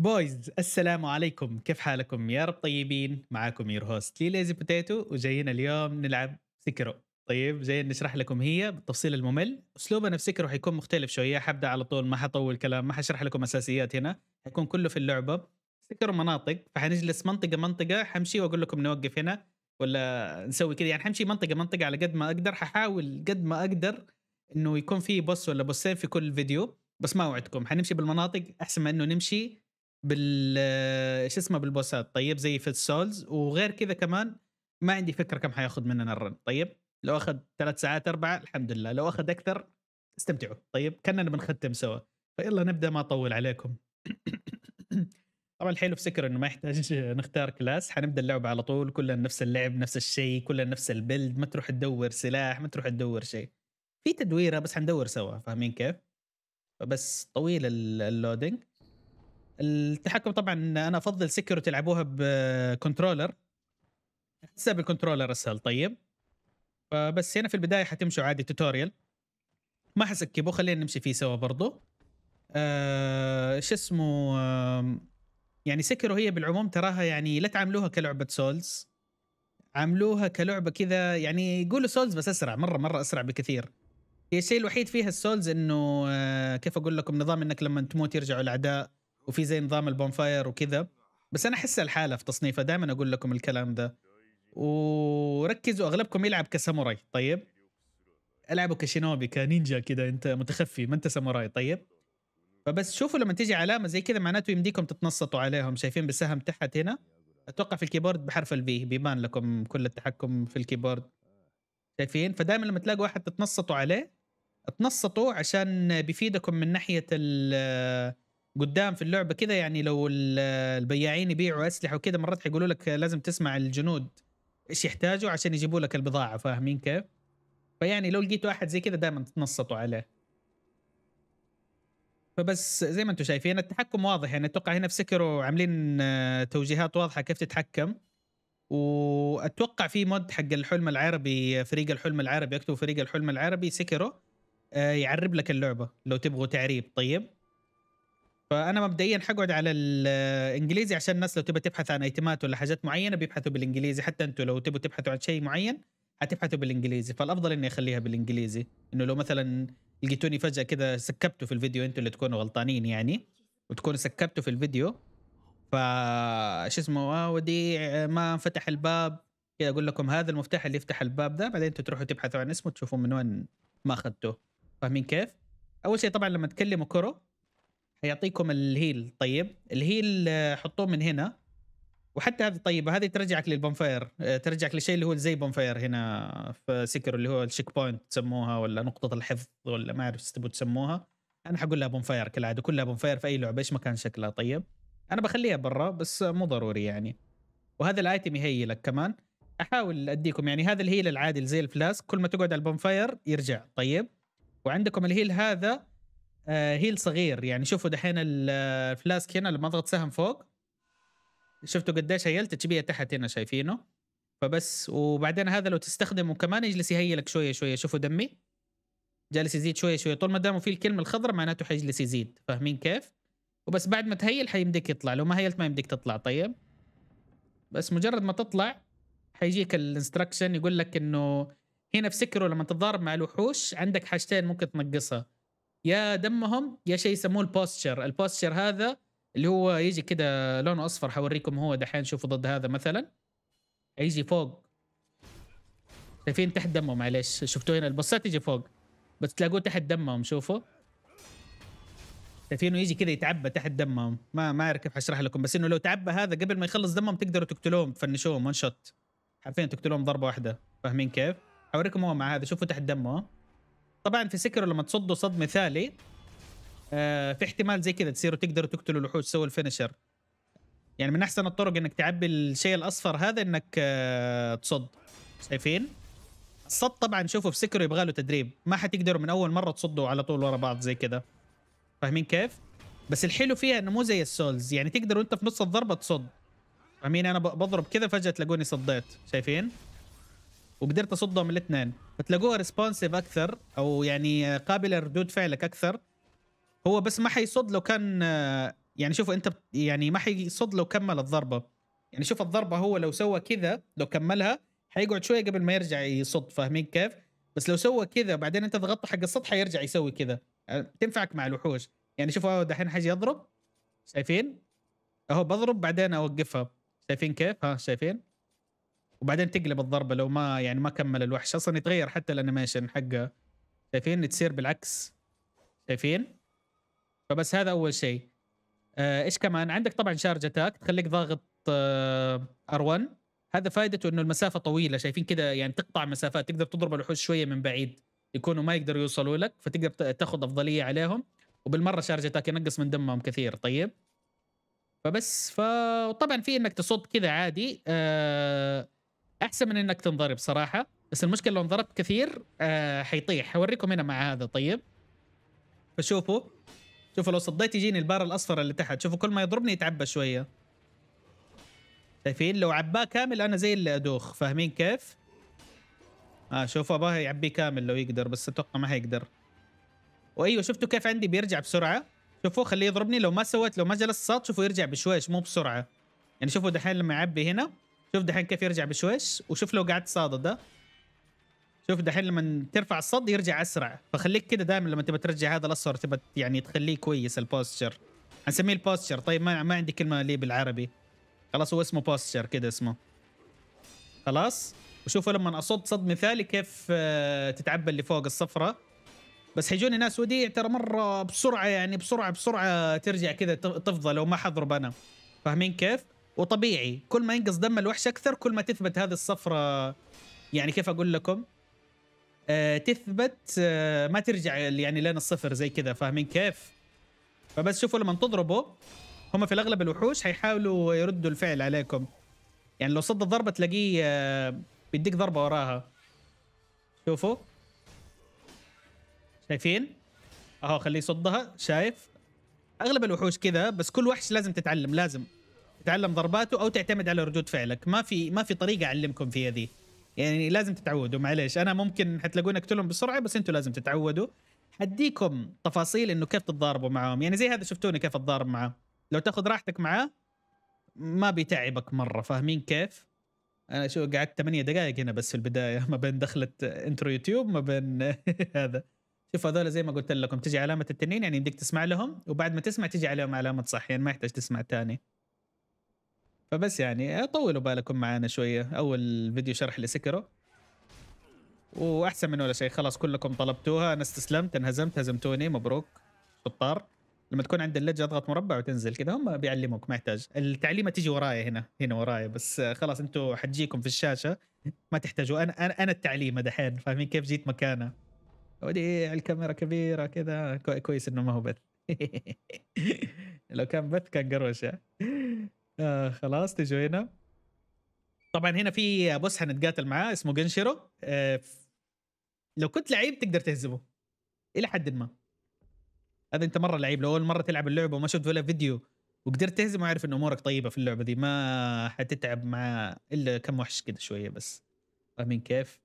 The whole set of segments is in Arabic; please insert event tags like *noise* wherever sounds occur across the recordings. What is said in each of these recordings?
بويز السلام عليكم كيف حالكم يا رب طيبين معاكم يور هوست لي ليزي بوتيتو وجايين اليوم نلعب سكرو طيب جايين نشرح لكم هي بالتفصيل الممل اسلوبنا في سكرو حيكون مختلف شويه حبدا على طول ما حطول كلام ما حشرح لكم اساسيات هنا حيكون كله في اللعبه سكرو مناطق فحنجلس منطقه منطقه حمشي واقول لكم نوقف هنا ولا نسوي كذا يعني حمشي منطقه منطقه على قد ما اقدر ححاول قد ما اقدر انه يكون في بوس ولا بوسين في كل فيديو بس ما اوعدكم حنمشي بالمناطق احسن ما انه نمشي بال آه، شو اسمه بالبوسات طيب زي في السولز وغير كذا كمان ما عندي فكره كم حياخذ مننا الرن طيب لو اخذ ثلاث ساعات اربعه الحمد لله لو اخذ اكثر استمتعوا طيب كاننا بنختم سوا فيلا نبدا ما اطول عليكم *coughs* طبعا الحلو في سكر انه ما يحتاج *laughs* نختار كلاس حنبدا اللعبه على طول كلنا نفس اللعب نفس الشيء كلنا نفس البلد ما تروح تدور سلاح ما تروح تدور شيء في تدويره بس حندور سوا فاهمين كيف؟ بس طويل اللودينج التحكم طبعا انا افضل سكر تلعبوها بكنترولر احسها بالكنترولر اسهل طيب فبس هنا في البدايه حتمشوا عادي توتوريال ما حسكبه خلينا نمشي فيه سوا برضو آه شو اسمه آه يعني سكر هي بالعموم تراها يعني لا تعاملوها كلعبه سولز عاملوها كلعبه كذا يعني يقولوا سولز بس اسرع مره مره اسرع بكثير هي الشيء الوحيد فيها السولز انه آه كيف اقول لكم نظام انك لما تموت يرجعوا الاعداء وفي زي نظام البونفاير وكذا بس انا احسها الحاله في تصنيفها دائما اقول لكم الكلام ده وركزوا اغلبكم يلعب كساموراي طيب العبوا كشينوبي كنينجا كذا انت متخفي ما انت ساموراي طيب فبس شوفوا لما تيجي علامه زي كذا معناته يمديكم تتنصتوا عليهم شايفين بالسهم تحت هنا اتوقع في الكيبورد بحرف البي بيبان لكم كل التحكم في الكيبورد شايفين فدائما لما تلاقوا واحد تتنصتوا عليه اتنصتوا عشان بيفيدكم من ناحيه ال قدام في اللعبه كذا يعني لو البياعين يبيعوا اسلحه وكذا مرات حيقولوا لك لازم تسمع الجنود ايش يحتاجوا عشان يجيبوا لك البضاعه فاهمين كيف؟ فيعني لو لقيتوا احد زي كذا دائما تنصتوا عليه. فبس زي ما انتم شايفين التحكم واضح يعني اتوقع هنا في سكرو عاملين آه، توجيهات واضحه كيف تتحكم واتوقع في مود حق الحلم العربي فريق الحلم العربي اكتبوا فريق الحلم العربي سكرو آه، يعرب لك اللعبه لو تبغوا تعريب طيب فانا مبدئيا حقعد على الانجليزي عشان الناس لو تبغى تبحث عن ايتمات ولا حاجات معينه بيبحثوا بالانجليزي حتى انتم لو تبغوا تبحثوا عن شيء معين حتبحثوا بالانجليزي فالافضل اني اخليها بالانجليزي انه لو مثلا لقيتوني فجاه كذا سكبتوا في الفيديو انتم اللي تكونوا غلطانين يعني وتكونوا سكبتوا في الفيديو ف شو اسمه آه وديع ما فتح الباب كذا اقول لكم هذا المفتاح اللي يفتح الباب ده بعدين انتم تروحوا تبحثوا عن اسمه تشوفوا من وين ما اخذته فاهمين كيف؟ اول شيء طبعا لما تكلموا كرو حيعطيكم الهيل طيب الهيل آه، حطوه من هنا وحتى هذه طيبه هذه ترجعك للبونفاير آه، ترجعك لشيء اللي هو زي بونفاير هنا في سكر اللي هو الشيك بوينت تسموها ولا نقطه الحفظ ولا ما اعرف ايش تبوا تسموها انا حقول لها بونفاير كالعاده كلها بونفاير في اي لعبه ايش ما كان شكلها طيب انا بخليها برا بس مو ضروري يعني وهذا الايتم يهيلك كمان احاول اديكم يعني هذا الهيل العادي زي الفلاسك كل ما تقعد على البونفاير يرجع طيب وعندكم الهيل هذا آه، هيل صغير يعني شوفوا دحين آه، الفلاسك هنا لما اضغط سهم فوق شفتوا قديش هيلت تجيبيه تحت هنا شايفينه فبس وبعدين هذا لو تستخدمه كمان يجلس يهيلك شويه شويه شوفوا دمي جالس يزيد شويه شويه طول ما دامه في الكلمه الخضراء معناته حيجلس يزيد فاهمين كيف؟ وبس بعد ما تهيل حيمديك يطلع لو ما هيلت ما يمديك تطلع طيب بس مجرد ما تطلع حيجيك الانستركشن يقول لك انه هنا في سكره لما تتضارب مع الوحوش عندك حاجتين ممكن تنقصها يا دمهم يا شيء يسموه البوستشر البوستشر هذا اللي هو يجي كده لونه اصفر حوريكم هو دحين شوفوا ضد هذا مثلا يجي فوق شايفين تحت دمه معلش شفتوه هنا البصات يجي فوق بس تلاقوه تحت دمهم شوفوا شايفينه يجي كذا يتعبى تحت دمهم ما ما اعرف كيف اشرح لكم بس انه لو تعبى هذا قبل ما يخلص دمهم تقدروا تقتلوهم تفنشوهم ون شوت حرفيا تقتلوهم ضربه واحده فاهمين كيف؟ حوريكم هو مع هذا شوفوا تحت دمه طبعا في سكر لما تصده صد مثالي آه في احتمال زي كذا تصيروا تقدروا تقتلوا الوحوش تسووا الفينشر يعني من احسن الطرق انك تعبي الشيء الاصفر هذا انك آه تصد شايفين الصد طبعا شوفوا في سكر يبغى له تدريب ما حتقدروا من اول مره تصدوا على طول ورا بعض زي كذا فاهمين كيف بس الحلو فيها انه مو زي السولز يعني تقدر وانت في نص الضربه تصد فاهمين انا بضرب كذا فجاه تلاقوني صديت شايفين وقدرت اصدهم الاثنين فتلاقوها ريسبونسيف اكثر او يعني قابله لردود فعلك اكثر هو بس ما حيصد لو كان يعني شوفوا انت يعني ما حيصد لو كمل الضربه يعني شوف الضربه هو لو سوى كذا لو كملها حيقعد شويه قبل ما يرجع يصد فاهمين كيف؟ بس لو سوى كذا بعدين انت ضغطت حق السطح حيرجع يسوي كذا يعني تنفعك مع الوحوش يعني شوفوا دحين حاجه يضرب شايفين؟ اهو بضرب بعدين اوقفها شايفين كيف؟ ها شايفين؟ وبعدين تقلب الضربه لو ما يعني ما كمل الوحش اصلا يتغير حتى الانيميشن حقه شايفين تصير بالعكس شايفين فبس هذا اول شيء آه، ايش كمان عندك طبعا شارج اتاك تخليك ضاغط آه، ار ار1 هذا فائدته انه المسافه طويله شايفين كذا يعني تقطع مسافات تقدر تضرب الوحوش شويه من بعيد يكونوا ما يقدروا يوصلوا لك فتقدر تاخذ افضليه عليهم وبالمره شارج اتاك ينقص من دمهم كثير طيب فبس فطبعا وطبعا في انك تصد كذا عادي آه احسن من انك تنضرب صراحه بس المشكله لو انضربت كثير آه حيطيح هوريكم هنا مع هذا طيب فشوفوا شوفوا لو صديت يجيني البار الاصفر اللي تحت شوفوا كل ما يضربني يتعبى شويه شايفين لو عباه كامل انا زي اللي ادوخ فاهمين كيف اه شوفوا اباه يعبيه كامل لو يقدر بس اتوقع ما حيقدر وايوه شفتوا كيف عندي بيرجع بسرعه شوفوا خليه يضربني لو ما سويت لو ما جلست صاد شوفوا يرجع بشويش مو بسرعه يعني شوفوا دحين لما يعبي هنا شوف دحين كيف يرجع بشويش وشوف لو قعدت صادد ده شوف دحين لما ترفع الصد يرجع اسرع فخليك كده دائما لما تبى ترجع هذا الاصفر تبى يعني تخليه كويس البوستشر هنسميه البوستشر طيب ما ما عندي كلمه لي بالعربي خلاص هو اسمه بوستشر كده اسمه خلاص وشوفوا لما اصد صد مثالي كيف آه، تتعبى اللي فوق الصفرة بس حيجوني ناس وديع ترى مره بسرعه يعني بسرعه بسرعه ترجع كذا تفضى لو ما حضرب انا فاهمين كيف؟ وطبيعي كل ما ينقص دم الوحش اكثر كل ما تثبت هذه الصفرة يعني كيف اقول لكم آه تثبت آه ما ترجع يعني لين الصفر زي كذا فاهمين كيف فبس شوفوا لما تضربوا هم في الاغلب الوحوش حيحاولوا يردوا الفعل عليكم يعني لو صد الضربه تلاقيه آه بيديك ضربه وراها شوفوا شايفين اهو خليه يصدها شايف اغلب الوحوش كذا بس كل وحش لازم تتعلم لازم تتعلم ضرباته او تعتمد على ردود فعلك ما في ما في طريقه اعلمكم فيها ذي يعني لازم تتعودوا معليش انا ممكن حتلاقوني اقتلهم بسرعه بس انتم لازم تتعودوا حديكم تفاصيل انه كيف تتضاربوا معاهم يعني زي هذا شفتوني كيف اتضارب معاه لو تاخذ راحتك معاه ما بيتعبك مره فاهمين كيف انا شو قعدت 8 دقائق هنا بس في البدايه *laughs* ما بين دخلة انترو يوتيوب ما بين *laughs* هذا شوف هذول زي ما قلت لكم تجي علامه التنين يعني يمديك تسمع لهم وبعد ما تسمع تجي عليهم علامه صح يعني ما يحتاج تسمع ثاني فبس يعني طولوا بالكم معانا شويه اول فيديو شرح لسكرو واحسن من ولا شيء خلاص كلكم طلبتوها انا استسلمت انهزمت هزمتوني مبروك شطار لما تكون عند اللجة اضغط مربع وتنزل كذا هم بيعلموك ما يحتاج التعليمه تيجي ورايا هنا هنا ورايا بس خلاص انتم حتجيكم في الشاشه ما تحتاجوا انا انا, أنا التعليمه دحين فاهمين كيف جيت مكانه ودي الكاميرا كبيره كذا كويس انه ما هو بث *laughs* لو كان بث كان قروشه آه خلاص تجوا هنا طبعا هنا في بوس حنتقاتل معاه اسمه جنشيرو آه لو كنت لعيب تقدر تهزمه الى حد ما هذا انت مره لعيب لو اول مره تلعب اللعبه وما شفت ولا فيديو وقدرت تهزمه اعرف ان امورك طيبه في اللعبه دي ما حتتعب مع الا كم وحش كده شويه بس فاهمين كيف؟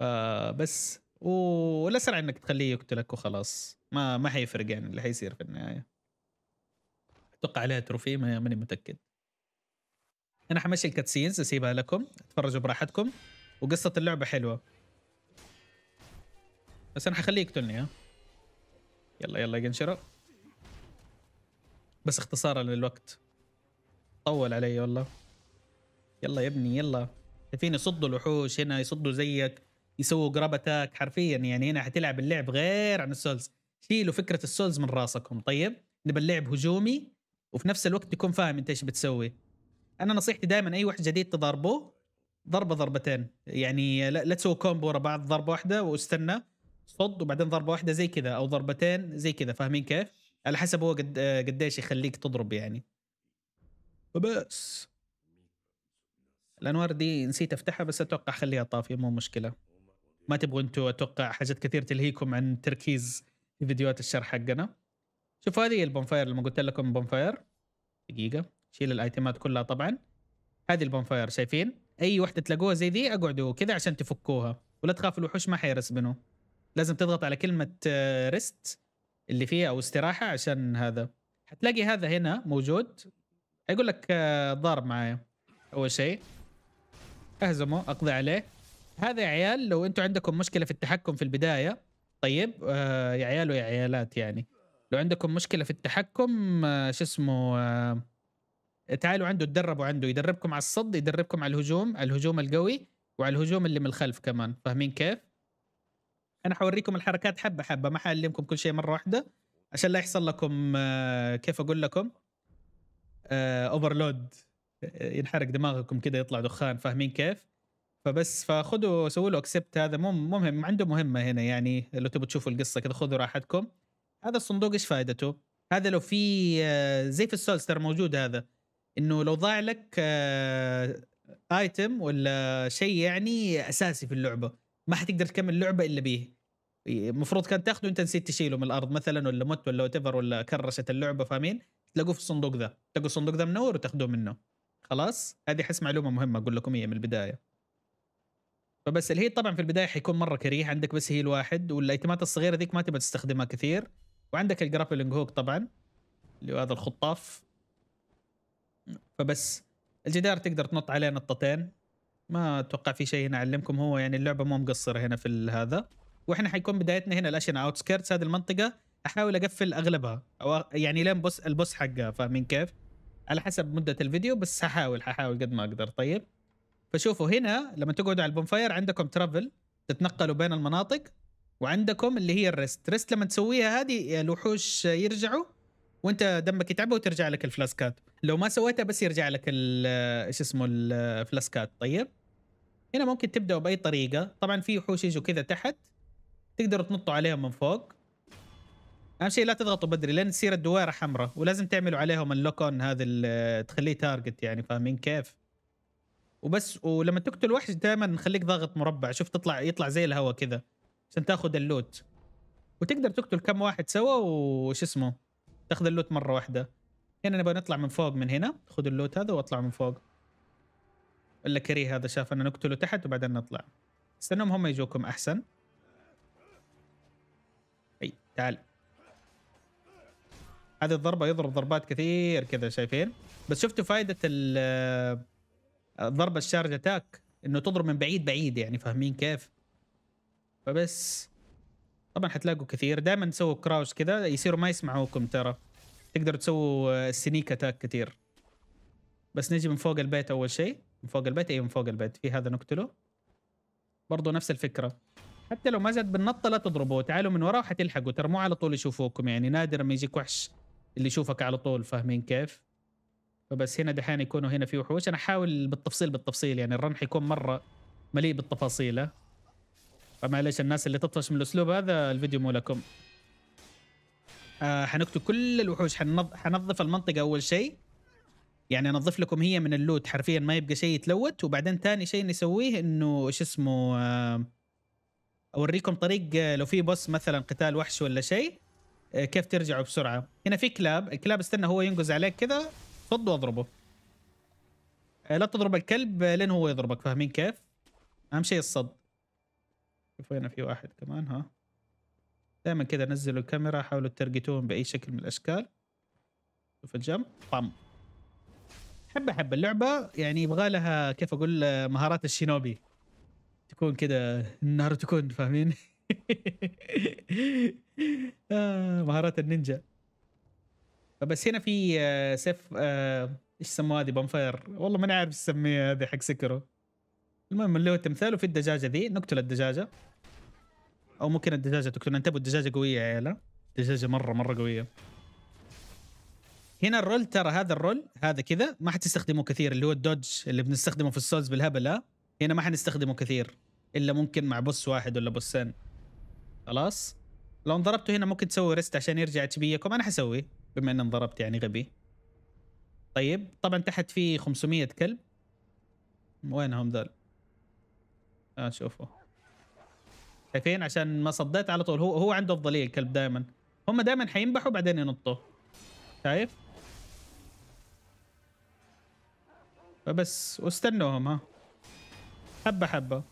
آه بس والاسرع انك تخليه يقتلك وخلاص ما ما حيفرق يعني اللي حيصير في النهايه اتوقع عليها تروفي ماني متاكد انا حمشي الكاتسينز اسيبها لكم اتفرجوا براحتكم وقصه اللعبه حلوه بس انا حخليه يقتلني ها يلا يلا جنشرو بس اختصارا للوقت طول علي والله يلا يا ابني يلا شايفين يصدوا الوحوش هنا يصدوا زيك يسووا قربتك حرفيا يعني هنا حتلعب اللعب غير عن السولز شيلوا فكره السولز من راسكم طيب نبى اللعب هجومي وفي نفس الوقت تكون فاهم انت ايش بتسوي انا نصيحتي دائما اي واحد جديد تضربه ضربه ضربتين يعني لا, لا تسوي كومبو ورا بعض ضربه واحده واستنى صد وبعدين ضربه واحده زي كذا او ضربتين زي كذا فاهمين كيف؟ على حسب هو قد قديش يخليك تضرب يعني فبس الانوار دي نسيت افتحها بس اتوقع خليها طافيه مو مشكله ما تبغوا انتم اتوقع حاجات كثير تلهيكم عن تركيز فيديوهات الشرح حقنا شوفوا هذه البونفاير لما قلت لكم بونفاير دقيقة شيل الايتمات كلها طبعا هذه البونفاير شايفين اي وحدة تلاقوها زي دي اقعدوا كذا عشان تفكوها ولا تخاف الوحوش ما حيرسبنوا لازم تضغط على كلمة ريست آه، اللي فيها او استراحة عشان هذا حتلاقي هذا هنا موجود حيقول لك آه، ضارب معايا اول شيء اهزمه اقضي عليه هذا يا عيال لو انتم عندكم مشكله في التحكم في البدايه طيب آه يا عيال ويا عيالات يعني لو عندكم مشكله في التحكم آه، شو اسمه آه، تعالوا عنده تدربوا عنده يدربكم على الصد يدربكم على الهجوم على الهجوم القوي وعلى الهجوم اللي من الخلف كمان فاهمين كيف انا حوريكم الحركات حبه حبه ما حعلمكم كل شيء مره واحده عشان لا يحصل لكم آه، كيف اقول لكم اوفرلود ينحرق دماغكم كده يطلع دخان فاهمين كيف فبس فخذوا سووا له اكسبت هذا مو مهم عنده مهمه هنا يعني لو تبوا تشوفوا القصه كذا خذوا راحتكم هذا الصندوق ايش فائدته؟ هذا لو في آه، زي في السولستر موجود هذا انه لو ضاع لك ايتم آه، ولا شيء يعني اساسي في اللعبه ما حتقدر تكمل اللعبه الا به المفروض كان تاخذه انت نسيت تشيله من الارض مثلا ولا مت ولا وات ولا كرشت اللعبه فاهمين؟ تلاقوه في الصندوق ذا، تلاقوا الصندوق ذا منور وتاخذوه منه. خلاص؟ هذه حس معلومه مهمه اقول لكم هي من البدايه. فبس هي طبعا في البدايه حيكون مره كريه عندك بس هي الواحد والايتمات الصغيره ذيك ما تبغى تستخدمها كثير وعندك الجرابلنج هوك طبعا اللي هو هذا الخطاف فبس الجدار تقدر تنط عليه نطتين ما اتوقع في شيء هنا اعلمكم هو يعني اللعبه مو مقصره هنا في هذا واحنا حيكون بدايتنا هنا اوت اوتسكيرتس هذه المنطقه احاول اقفل اغلبها او يعني لين بوس البوس حقها فاهمين كيف؟ على حسب مده الفيديو بس هحاول هحاول قد ما اقدر طيب فشوفوا هنا لما تقعدوا على البونفاير عندكم ترافل تتنقلوا بين المناطق وعندكم اللي هي الريست ريست لما تسويها هذه الوحوش يرجعوا وانت دمك يتعبى وترجع لك الفلاسكات لو ما سويتها بس يرجع لك ايش آه، اسمه آه، الفلاسكات طيب هنا ممكن تبداوا باي طريقه طبعا في وحوش يجوا كذا تحت تقدروا تنطوا عليهم من فوق اهم شيء لا تضغطوا بدري لان تصير الدوائر حمراء ولازم تعملوا عليهم اللوك اون هذا آه، تخليه تارجت يعني فاهمين كيف وبس ولما تقتل وحش دائما خليك ضاغط مربع شوف تطلع يطلع زي الهواء كذا عشان تاخذ اللوت وتقدر تقتل كم واحد سوا وش اسمه تاخذ اللوت مره واحده هنا نبغى نطلع من فوق من هنا خذ اللوت هذا واطلع من فوق الا كريه هذا شاف انه نقتله تحت وبعدين نطلع استنهم هم يجوكم احسن اي تعال هذه الضربه يضرب ضربات كثير كذا شايفين بس شفتوا فائده آه، الضربه الشارج اتاك انه تضرب من بعيد بعيد يعني فاهمين كيف فبس طبعا حتلاقوا كثير دائما سووا كراوش كذا يصيروا ما يسمعوكم ترى تقدروا تسووا سنيك آه، اتاك كثير بس نجي من فوق البيت اول شيء من فوق البيت اي من فوق البيت في هذا نقتله برضه نفس الفكره حتى لو ما زاد بالنطه لا تضربوه تعالوا من وراه وحتلحقوا ترى مو على طول يشوفوكم يعني نادر ما يجيك وحش اللي يشوفك على طول فاهمين كيف فبس هنا دحين يكونوا هنا في وحوش انا احاول بالتفصيل بالتفصيل يعني الرن حيكون مره مليء بالتفاصيل فمعليش الناس اللي تطفش من الاسلوب هذا الفيديو مو لكم آه كل الوحوش حنظ... حنظف المنطقه اول شيء يعني انظف لكم هي من اللوت حرفيا ما يبقى شيء يتلوت وبعدين ثاني شيء نسويه انه شو اسمه آه اوريكم طريق آه، لو في بوس مثلا قتال وحش ولا شيء آه كيف ترجعوا بسرعه هنا في كلاب الكلاب استنى هو ينقز عليك كذا صد واضربه آه لا تضرب الكلب لين هو يضربك فاهمين كيف اهم شيء الصد شوف هنا في واحد كمان ها دائما كذا نزلوا الكاميرا حاولوا ترقتوهم باي شكل من الاشكال شوف الجنب بام حبه حبه اللعبه يعني يبغى لها كيف اقول مهارات الشينوبي تكون كذا النار تكون فاهمين *laughs* آه، مهارات النينجا بس هنا في آه، سيف آه، ايش سموها هذه بامفاير والله ما نعرف عارف ايش هذه حق سكرو المهم اللي هو التمثال وفي الدجاجه ذي نقتل الدجاجه او ممكن الدجاجه تقتلنا انتبهوا الدجاجه قويه يا عيال دجاجه مره مره قويه هنا الرول ترى هذا الرول هذا كذا ما حتستخدمه كثير اللي هو الدوج اللي بنستخدمه في السولز بالهبل هنا ما حنستخدمه كثير الا ممكن مع بوس واحد ولا بوسين خلاص لو انضربته هنا ممكن تسوي ريست عشان يرجع تبيكم انا حسوي بما ان انضربت يعني غبي طيب طبعا تحت في 500 كلب وينهم ذول؟ آه شوفوا شايفين عشان ما صديت على طول هو هو عنده افضليه الكلب دائما هم دائما حينبحوا بعدين ينطوا شايف فبس واستنوهم ها حبه حبه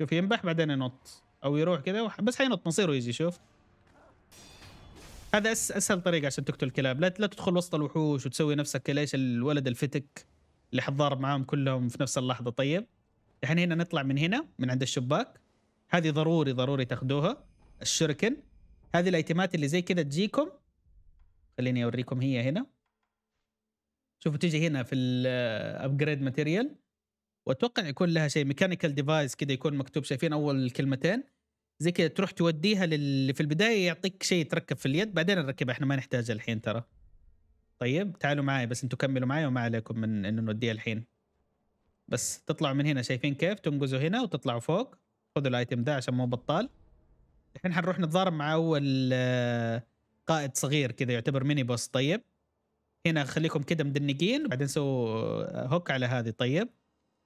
شوف ينبح بعدين ينط او يروح كذا وح... بس حينط مصيره يجي شوف هذا أس... اسهل طريقه عشان تقتل الكلاب لا لا تدخل وسط الوحوش وتسوي نفسك ليش الولد الفتك اللي حتضارب معاهم كلهم في نفس اللحظه طيب الحين هنا نطلع من هنا من عند الشباك هذه ضروري ضروري تاخذوها الشركن هذه الايتمات اللي زي كذا تجيكم خليني اوريكم هي هنا شوفوا تيجي هنا في الابجريد ماتيريال واتوقع يكون لها شيء ميكانيكال ديفايس كذا يكون مكتوب شايفين اول كلمتين زي كذا تروح توديها للي في البدايه يعطيك شيء يتركب في اليد بعدين نركبها احنا ما نحتاجها الحين ترى طيب تعالوا معي بس انتم كملوا معي وما عليكم من انه نوديها الحين بس تطلعوا من هنا شايفين كيف تنقزوا هنا وتطلعوا فوق خذوا الايتم ده عشان مو بطال الحين حنروح نتضارب مع اول آه، قائد صغير كذا يعتبر ميني بوس طيب هنا خليكم كذا مدنقين وبعدين سووا هوك آه، على هذه طيب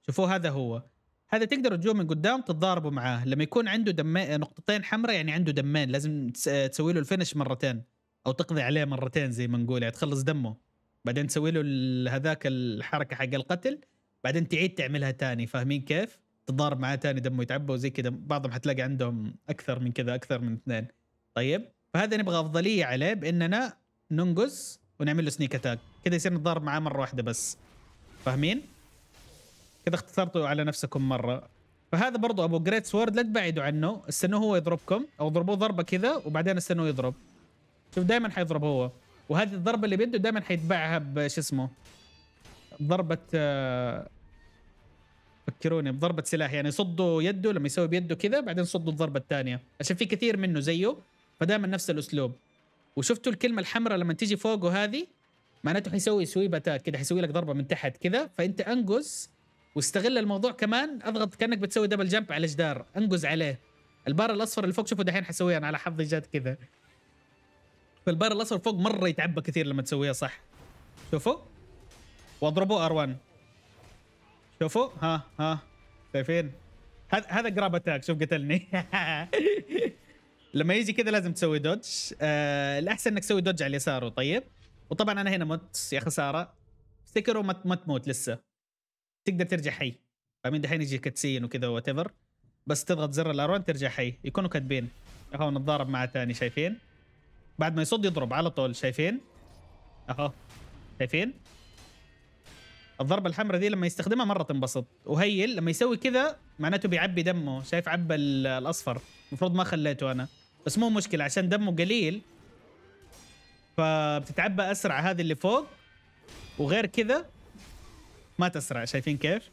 شوفوا هذا هو هذا تقدروا تجوا من قدام تتضاربوا معاه لما يكون عنده دم آه، نقطتين حمراء يعني عنده دمين لازم تسوي له الفينش مرتين او تقضي عليه مرتين زي ما نقول يعني تخلص دمه بعدين تسوي له هذاك الحركه حق القتل بعدين تعيد تعملها تاني فاهمين كيف؟ تضارب معاه ثاني دمه يتعبى وزي كذا بعضهم حتلاقي عندهم اكثر من كذا اكثر من اثنين طيب فهذا نبغى افضليه عليه باننا ننقز ونعمل له سنيك اتاك كذا يصير نتضارب معاه مره واحده بس فاهمين؟ كذا اختصرتوا على نفسكم مره فهذا برضو ابو جريت سورد لا تبعدوا عنه استنوه هو يضربكم او اضربوه ضربه كذا وبعدين استنوه يضرب شوف دائما حيضرب هو وهذه الضربه اللي بيده دائما حيتبعها بش اسمه ضربه آه، فكروني بضربه سلاح يعني صدوا يده لما يسوي بيده كذا بعدين صدوا الضربه الثانيه عشان في كثير منه زيه فدائما نفس الاسلوب وشفتوا الكلمه الحمراء لما تيجي فوقه هذه معناته حيسوي سويب اتاك كذا حيسوي لك ضربه من تحت كذا فانت انقز واستغل الموضوع كمان اضغط كانك بتسوي دبل جمب على الجدار انقز عليه البار الاصفر اللي فوق شوفوا دحين حسويها انا على حظي جات كذا فالبار الاصفر فوق مره يتعبى كثير لما تسويها صح شوفوا واضربوا ار1 شوفوا ها ها شايفين هذا هذا جراب اتاك شوف قتلني *laughs* لما يجي كذا لازم تسوي دوج آه الاحسن انك تسوي دوج على اليسار طيب وطبعا انا هنا مت يا خساره سكروا ما مت تموت لسه تقدر ترجع حي فاهمين دحين يجي كتسين وكذا وات بس تضغط زر الارون ترجع حي يكونوا كاتبين اهو نتضارب مع ثاني شايفين بعد ما يصد يضرب على طول شايفين اهو شايفين الضربه الحمراء دي لما يستخدمها مره تنبسط وهيل لما يسوي كذا معناته بيعبي دمه شايف عبى الاصفر المفروض ما خليته انا بس مو مشكله عشان دمه قليل فبتتعبى اسرع هذه اللي فوق وغير كذا ما تسرع شايفين كيف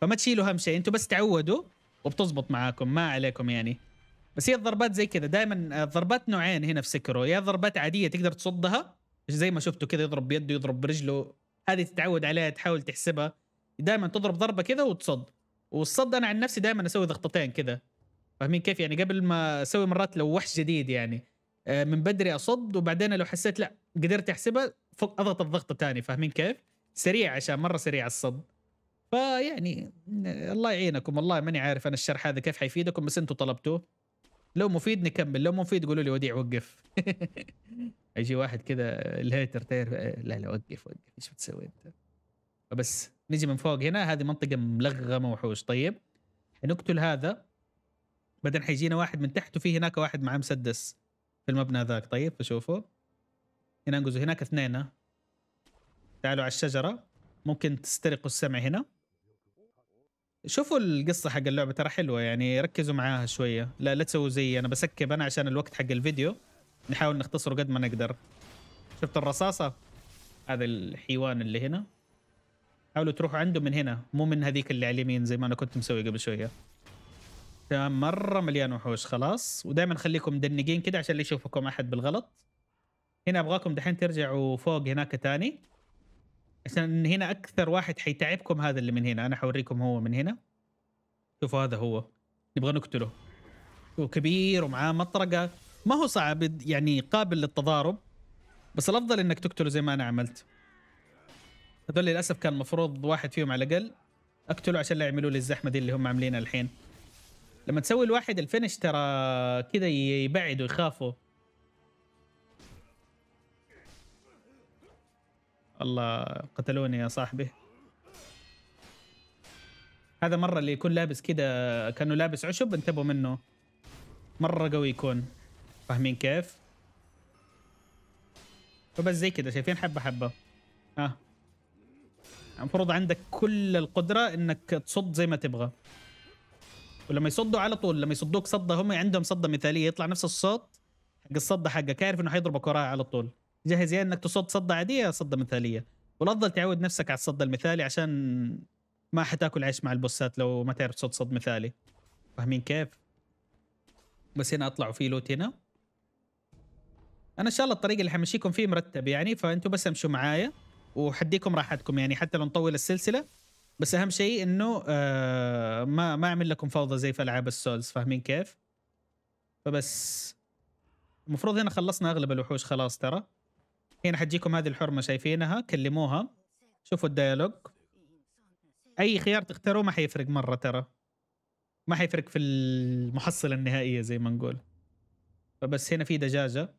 فما تشيلوا هم شيء انتوا بس تعودوا وبتزبط معاكم ما عليكم يعني بس هي الضربات زي كذا دائما الضربات نوعين هنا في سكرو يا ضربات عاديه تقدر تصدها زي ما شفتوا كذا يضرب بيده يضرب برجله هذه تتعود عليها تحاول تحسبها دائما تضرب ضربه كذا وتصد والصد انا عن نفسي دائما اسوي ضغطتين كذا فاهمين كيف يعني قبل ما اسوي مرات لو وحش جديد يعني آه، من بدري اصد وبعدين لو حسيت لا قدرت احسبها فوق اضغط الضغط الثانيه فاهمين كيف؟ سريع عشان مره سريع الصد فيعني الله يعينكم والله ماني عارف انا الشرح هذا كيف حيفيدكم بس انتم طلبتوه لو مفيد نكمل لو مفيد قولوا لي وديع وقف يجي *laughs* واحد كذا الهيتر تعرف لا لا وقف وقف ايش بتسوي انت بس نجي من فوق هنا هذه منطقه ملغمه وحوش طيب نقتل هذا بعدين حيجينا واحد من تحت وفي هناك واحد معاه مسدس في المبنى ذاك طيب فشوفوا هنا انقزوا هناك اثنين تعالوا على الشجره ممكن تسترقوا السمع هنا شوفوا القصه حق اللعبه ترى حلوه يعني ركزوا معاها شويه لا لا تسووا زي انا بسكب انا عشان الوقت حق الفيديو نحاول نختصره قد ما نقدر شفت الرصاصه هذا الحيوان اللي هنا حاولوا تروحوا عنده من هنا مو من هذيك اللي على اليمين زي ما انا كنت مسوي قبل شويه تمام مره مليان وحوش خلاص ودائما خليكم دنقين كده عشان لا يشوفكم احد بالغلط هنا ابغاكم دحين ترجعوا فوق هناك تاني عشان هنا اكثر واحد حيتعبكم هذا اللي من هنا انا حوريكم هو من هنا شوفوا هذا هو نبغى نقتله هو كبير ومعاه مطرقه ما هو صعب يعني قابل للتضارب بس الافضل انك تقتله زي ما انا عملت هذول للاسف كان المفروض واحد فيهم على الاقل اقتله عشان لا يعملوا لي الزحمه دي اللي هم عاملينها الحين لما تسوي الواحد الفينش ترى كذا يبعدوا يخافوا الله قتلوني يا صاحبي هذا مرة اللي يكون لابس كده كأنه لابس عشب انتبهوا منه مرة قوي يكون فاهمين كيف؟ فبس زي كده شايفين حبة حبة ها آه. المفروض عندك كل القدرة انك تصد زي ما تبغى ولما يصدوا على طول لما يصدوك صدة هم عندهم صدة مثالية يطلع نفس الصوت حق الصدة حقك عارف انه حيضربك وراها على طول جهز يا يعني انك تصد صده عاديه يا صده مثاليه والافضل تعود نفسك على الصد المثالي عشان ما حتاكل عيش مع البوسات لو ما تعرف تصد صد مثالي فاهمين كيف بس هنا اطلعوا في لوت هنا انا ان شاء الله الطريق اللي حمشيكم فيه مرتب يعني فانتوا بس امشوا معايا وحديكم راحتكم يعني حتى لو نطول السلسله بس اهم شيء انه آه ما ما اعمل لكم فوضى زي في العاب السولز فاهمين كيف فبس المفروض هنا خلصنا اغلب الوحوش خلاص ترى هنا حتجيكم هذه الحرمه شايفينها كلموها شوفوا الديالوج اي خيار تختاروه ما حيفرق مره ترى ما حيفرق في المحصله النهائيه زي ما نقول فبس هنا في دجاجه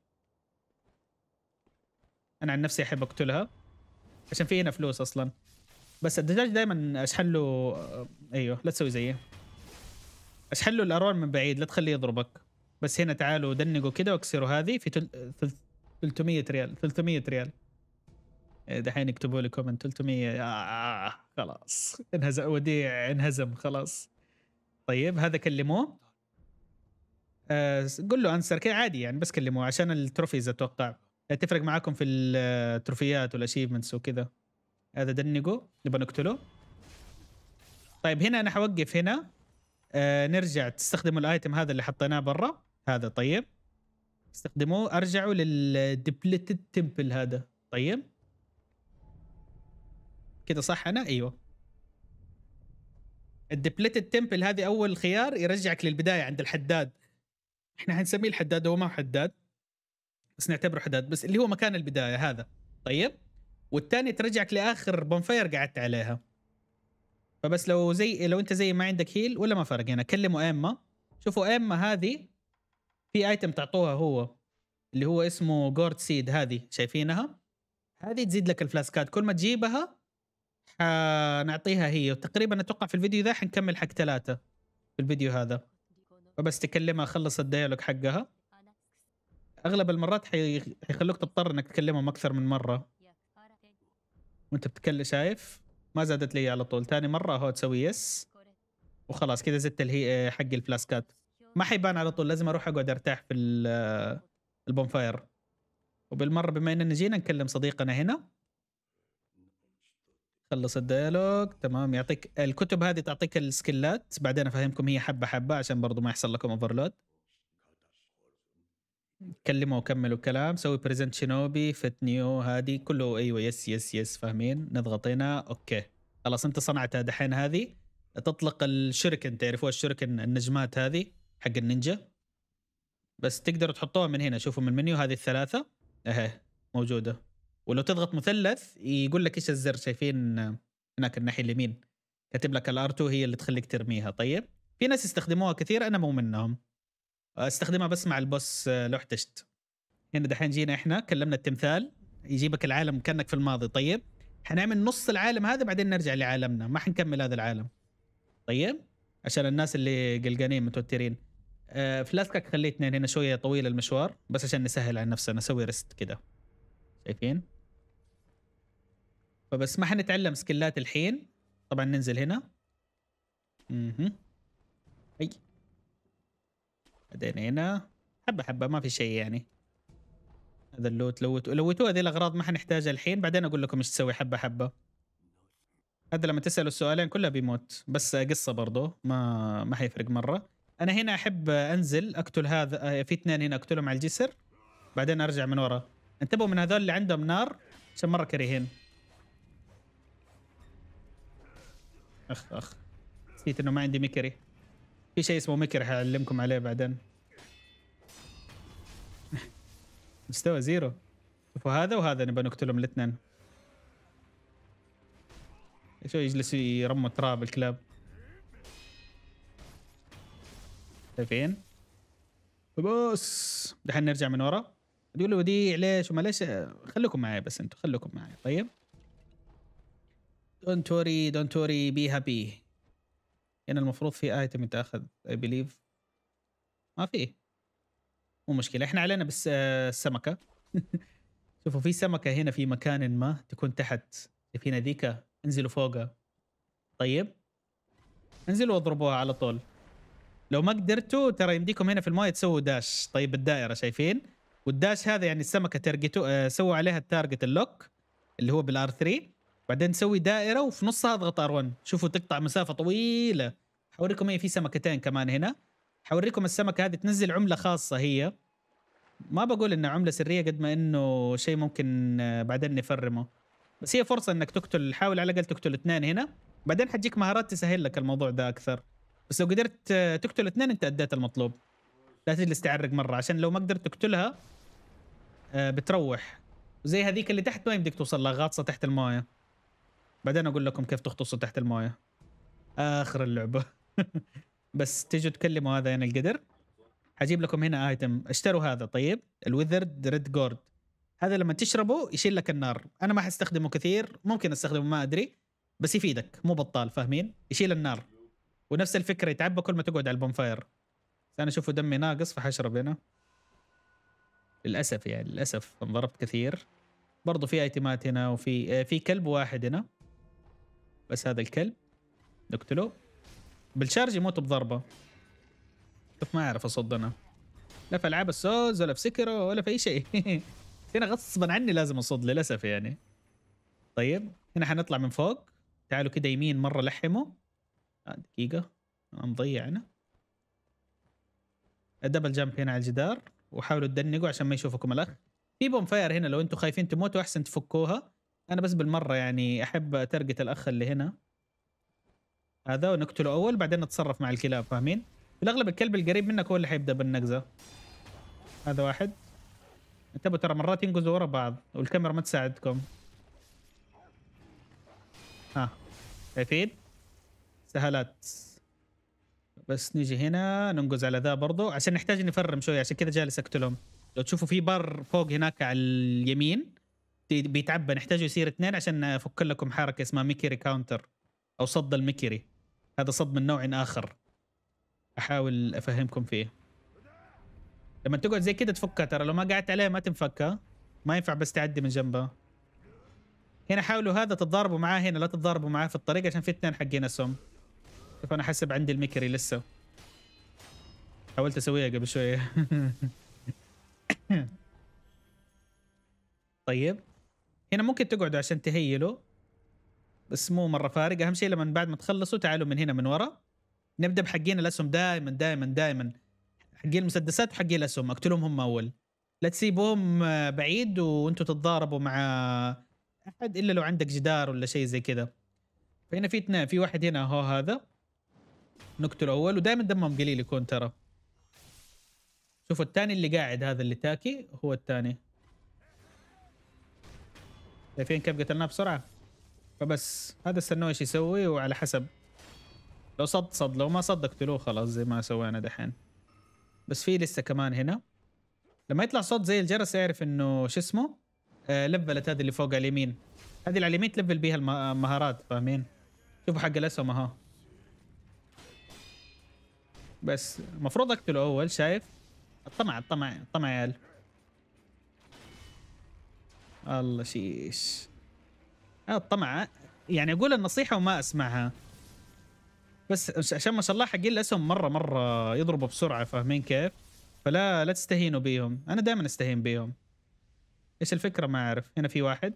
انا عن نفسي احب اقتلها عشان في هنا فلوس اصلا بس الدجاج دائما اشحن له آه، ايوه لا تسوي زيه اشحن له الارون من بعيد لا تخليه يضربك بس هنا تعالوا دنقوا كده واكسروا هذه في تل... آه، 300 ريال 300 ريال إيه، دحين اكتبوا لي كومنت 300 آه،, آه،, آه خلاص انهزم وديع انهزم خلاص طيب هذا كلموه آه قول له انسر كذا عادي يعني بس كلموه عشان التروفيز اتوقع آه، تفرق معاكم في التروفيات والاشيفمنتس وكذا هذا دنقه نبغى نقتله طيب هنا انا حوقف هنا آه نرجع تستخدموا الايتم هذا اللي حطيناه برا هذا طيب استخدموه ارجعوا للديبليتد تمبل هذا طيب كده صح انا ايوه الديبليتد تمبل هذه اول خيار يرجعك للبدايه عند الحداد احنا هنسميه الحداد هو ما هو حداد بس نعتبره حداد بس اللي هو مكان البدايه هذا طيب والثاني ترجعك لاخر بونفاير قعدت عليها فبس لو زي لو انت زي ما عندك هيل ولا ما فرق هنا يعني كلموا ايما شوفوا ايما هذه في ايتم تعطوها هو اللي هو اسمه جورد سيد هذه شايفينها هذه تزيد لك الفلاسكات كل ما تجيبها حنعطيها هي وتقريبا اتوقع في الفيديو ذا حنكمل حق ثلاثه في الفيديو هذا فبس تكلمها خلص الديالوج حقها اغلب المرات حي... حيخلوك تضطر انك تكلمهم اكثر من مره وانت بتكلم شايف ما زادت لي على طول ثاني مره هو تسوي يس وخلاص كذا زدت الهي حق الفلاسكات ما حيبان على طول لازم اروح اقعد ارتاح في البونفاير وبالمره بما اننا جينا نكلم صديقنا هنا خلص الديالوج تمام يعطيك الكتب هذه تعطيك السكلات بعدين افهمكم هي حبه حبه عشان برضو ما يحصل لكم اوفرلود كلموا وكملوا الكلام سوي بريزنت شينوبي فت نيو هذه كله ايوه يس يس يس فاهمين نضغط هنا اوكي خلاص انت صنعتها دحين هذه تطلق الشركن انت تعرفوها الشركه النجمات هذه حق النينجا بس تقدروا تحطوها من هنا شوفوا من المنيو هذه الثلاثه اهي موجوده ولو تضغط مثلث يقول لك ايش الزر شايفين هناك الناحيه اليمين كاتب لك الار 2 هي اللي تخليك ترميها طيب في ناس يستخدموها كثير انا مو منهم استخدمها بس مع البوس آه، لو احتجت هنا دحين جينا احنا كلمنا التمثال يجيبك العالم كانك في الماضي طيب حنعمل نص العالم هذا بعدين نرجع لعالمنا ما حنكمل هذا العالم طيب عشان الناس اللي قلقانين متوترين آه، فلاسكك خليه اثنين هنا شويه طويل المشوار بس عشان نسهل على نفسنا نسوي ريست كده شايفين فبس ما حنتعلم سكلات الحين طبعا ننزل هنا اها اي بعدين هنا حبه حبه ما في شيء يعني هذا اللوت لوتوا لوتوا هذه الاغراض ما حنحتاجها الحين بعدين اقول لكم ايش تسوي حبه حبه هذا لما تسالوا السؤالين كلها بيموت بس قصه برضه ما ما حيفرق مره انا هنا احب انزل اقتل هذا آه، في اثنين هنا اقتلهم على الجسر بعدين ارجع من ورا انتبهوا من هذول اللي عندهم نار عشان مره كريهين اخ اخ نسيت انه ما عندي ميكري في شيء اسمه ميكري حعلمكم عليه بعدين *laughs* مستوى زيرو شوفوا هذا وهذا نبغى نقتلهم الاثنين شو يجلسوا يرموا تراب الكلاب شايفين بس دحين نرجع من ورا تقول له وديع ليش وما ليش خليكم معي بس انتم خليكم معي طيب دونت توري دونت توري بي هابي هنا المفروض في ايتم يتاخذ اي بليف ما في مو مشكله احنا علينا بس السمكه آه، *laughs* شوفوا في سمكه هنا في مكان ما تكون تحت شايفين هذيك ذيك انزلوا فوقها طيب انزلوا واضربوها على طول لو ما قدرتوا ترى يمديكم هنا في المويه تسووا داش طيب الدائره شايفين والداش هذا يعني السمكه تارجتو آه سووا عليها التارجت اللوك اللي هو بالار 3 بعدين تسوي دائره وفي نصها اضغط ار1 شوفوا تقطع مسافه طويله حوريكم هي إيه، في سمكتين كمان هنا حوريكم السمكه هذه تنزل عمله خاصه هي ما بقول انها عمله سريه قد ما انه شيء ممكن آه، بعدين نفرمه بس هي فرصه انك تقتل حاول على الاقل تقتل اثنين هنا بعدين حتجيك مهارات تسهل لك الموضوع ده اكثر بس لو قدرت تقتل اثنين انت اديت المطلوب لا تجلس تعرق مره عشان لو ما قدرت تقتلها آه، بتروح وزي هذيك اللي تحت ما يمديك توصل لها غاطسه تحت المويه بعدين اقول لكم كيف تغطسوا تحت المويه اخر اللعبه *laughs* بس تيجوا تكلموا هذا يعني القدر حجيب لكم هنا ايتم اشتروا هذا طيب الوذرد ريد جورد هذا لما تشربه يشيل لك النار انا ما حستخدمه كثير ممكن استخدمه ما ادري بس يفيدك مو بطال فاهمين يشيل النار ونفس الفكره يتعبى كل ما تقعد على البونفاير انا اشوفه دمي ناقص فحشرب هنا للاسف يعني للاسف انضربت كثير برضو في ايتمات هنا وفي آه، في كلب واحد هنا بس هذا الكلب نقتله بالشارج يموت بضربه شوف ما اعرف اصد انا لا في العاب السوز ولا في سكره ولا في اي شيء *laughs* هنا غصبا عني لازم اصد للاسف يعني طيب هنا حنطلع من فوق تعالوا كده يمين مره لحمه دقيقة نضيع أنا دبل جامب هنا على الجدار وحاولوا تدنقوا عشان ما يشوفكم الأخ في بوم فاير هنا لو أنتم خايفين تموتوا أحسن تفكوها أنا بس بالمرة يعني أحب ترقت الأخ اللي هنا هذا ونقتله أول بعدين نتصرف مع الكلاب فاهمين؟ الاغلب الكلب القريب منك هو اللي حيبدأ بالنقزة هذا واحد انتبهوا ترى مرات ينقزوا ورا بعض والكاميرا ما تساعدكم ها شايفين سهالات بس نيجي هنا ننقز على ذا برضو عشان نحتاج نفرم شوي عشان كذا جالس اقتلهم لو تشوفوا في بار فوق هناك على اليمين بيتعبى نحتاجه يصير اثنين عشان افك لكم حركه اسمها ميكيري كاونتر او صد الميكيري هذا صد من نوع اخر احاول افهمكم فيه لما تقعد زي كده تفكها ترى لو ما قعدت عليها ما تنفكها ما ينفع بس تعدي من جنبها هنا حاولوا هذا تتضاربوا معاه هنا لا تتضاربوا معاه في الطريق عشان في اثنين حقين اسهم شوف انا حسب عندي المكري لسه حاولت اسويها قبل شويه *laughs* طيب هنا ممكن تقعدوا عشان تهيلوا بس مو مره فارق اهم شيء لما بعد ما تخلصوا تعالوا من هنا من ورا نبدا بحقين الاسهم دائما دائما دائما حقين المسدسات وحقين الاسهم اقتلهم هم اول لا تسيبهم بعيد وانتم تتضاربوا مع احد الا لو عندك جدار ولا شيء زي كذا فهنا في اثنين في واحد هنا هو هذا نقتل اول ودائما دمهم قليل يكون ترى شوفوا الثاني اللي قاعد هذا اللي تاكي هو الثاني شايفين كيف قتلناه بسرعه فبس هذا استنوه ايش يسوي وعلى حسب لو صد صد لو ما صد اقتلوه خلاص زي ما سوينا دحين بس في لسه كمان هنا لما يطلع صوت زي الجرس يعرف انه شو اسمه آه لفلت هذه اللي فوق على اليمين هذه اللي على اليمين تلفل بيها المهارات فاهمين شوفوا حق الاسهم اهو بس المفروض اقتله اول شايف الطمع الطمع الطمع يا عيال الله شيش آه، الطمع يعني اقول النصيحه وما اسمعها بس عشان ما شاء الله حقين الاسهم مره مره يضربوا بسرعه فاهمين كيف؟ فلا لا تستهينوا بيهم، انا دائما استهين بيهم. ايش الفكره ما اعرف، هنا في واحد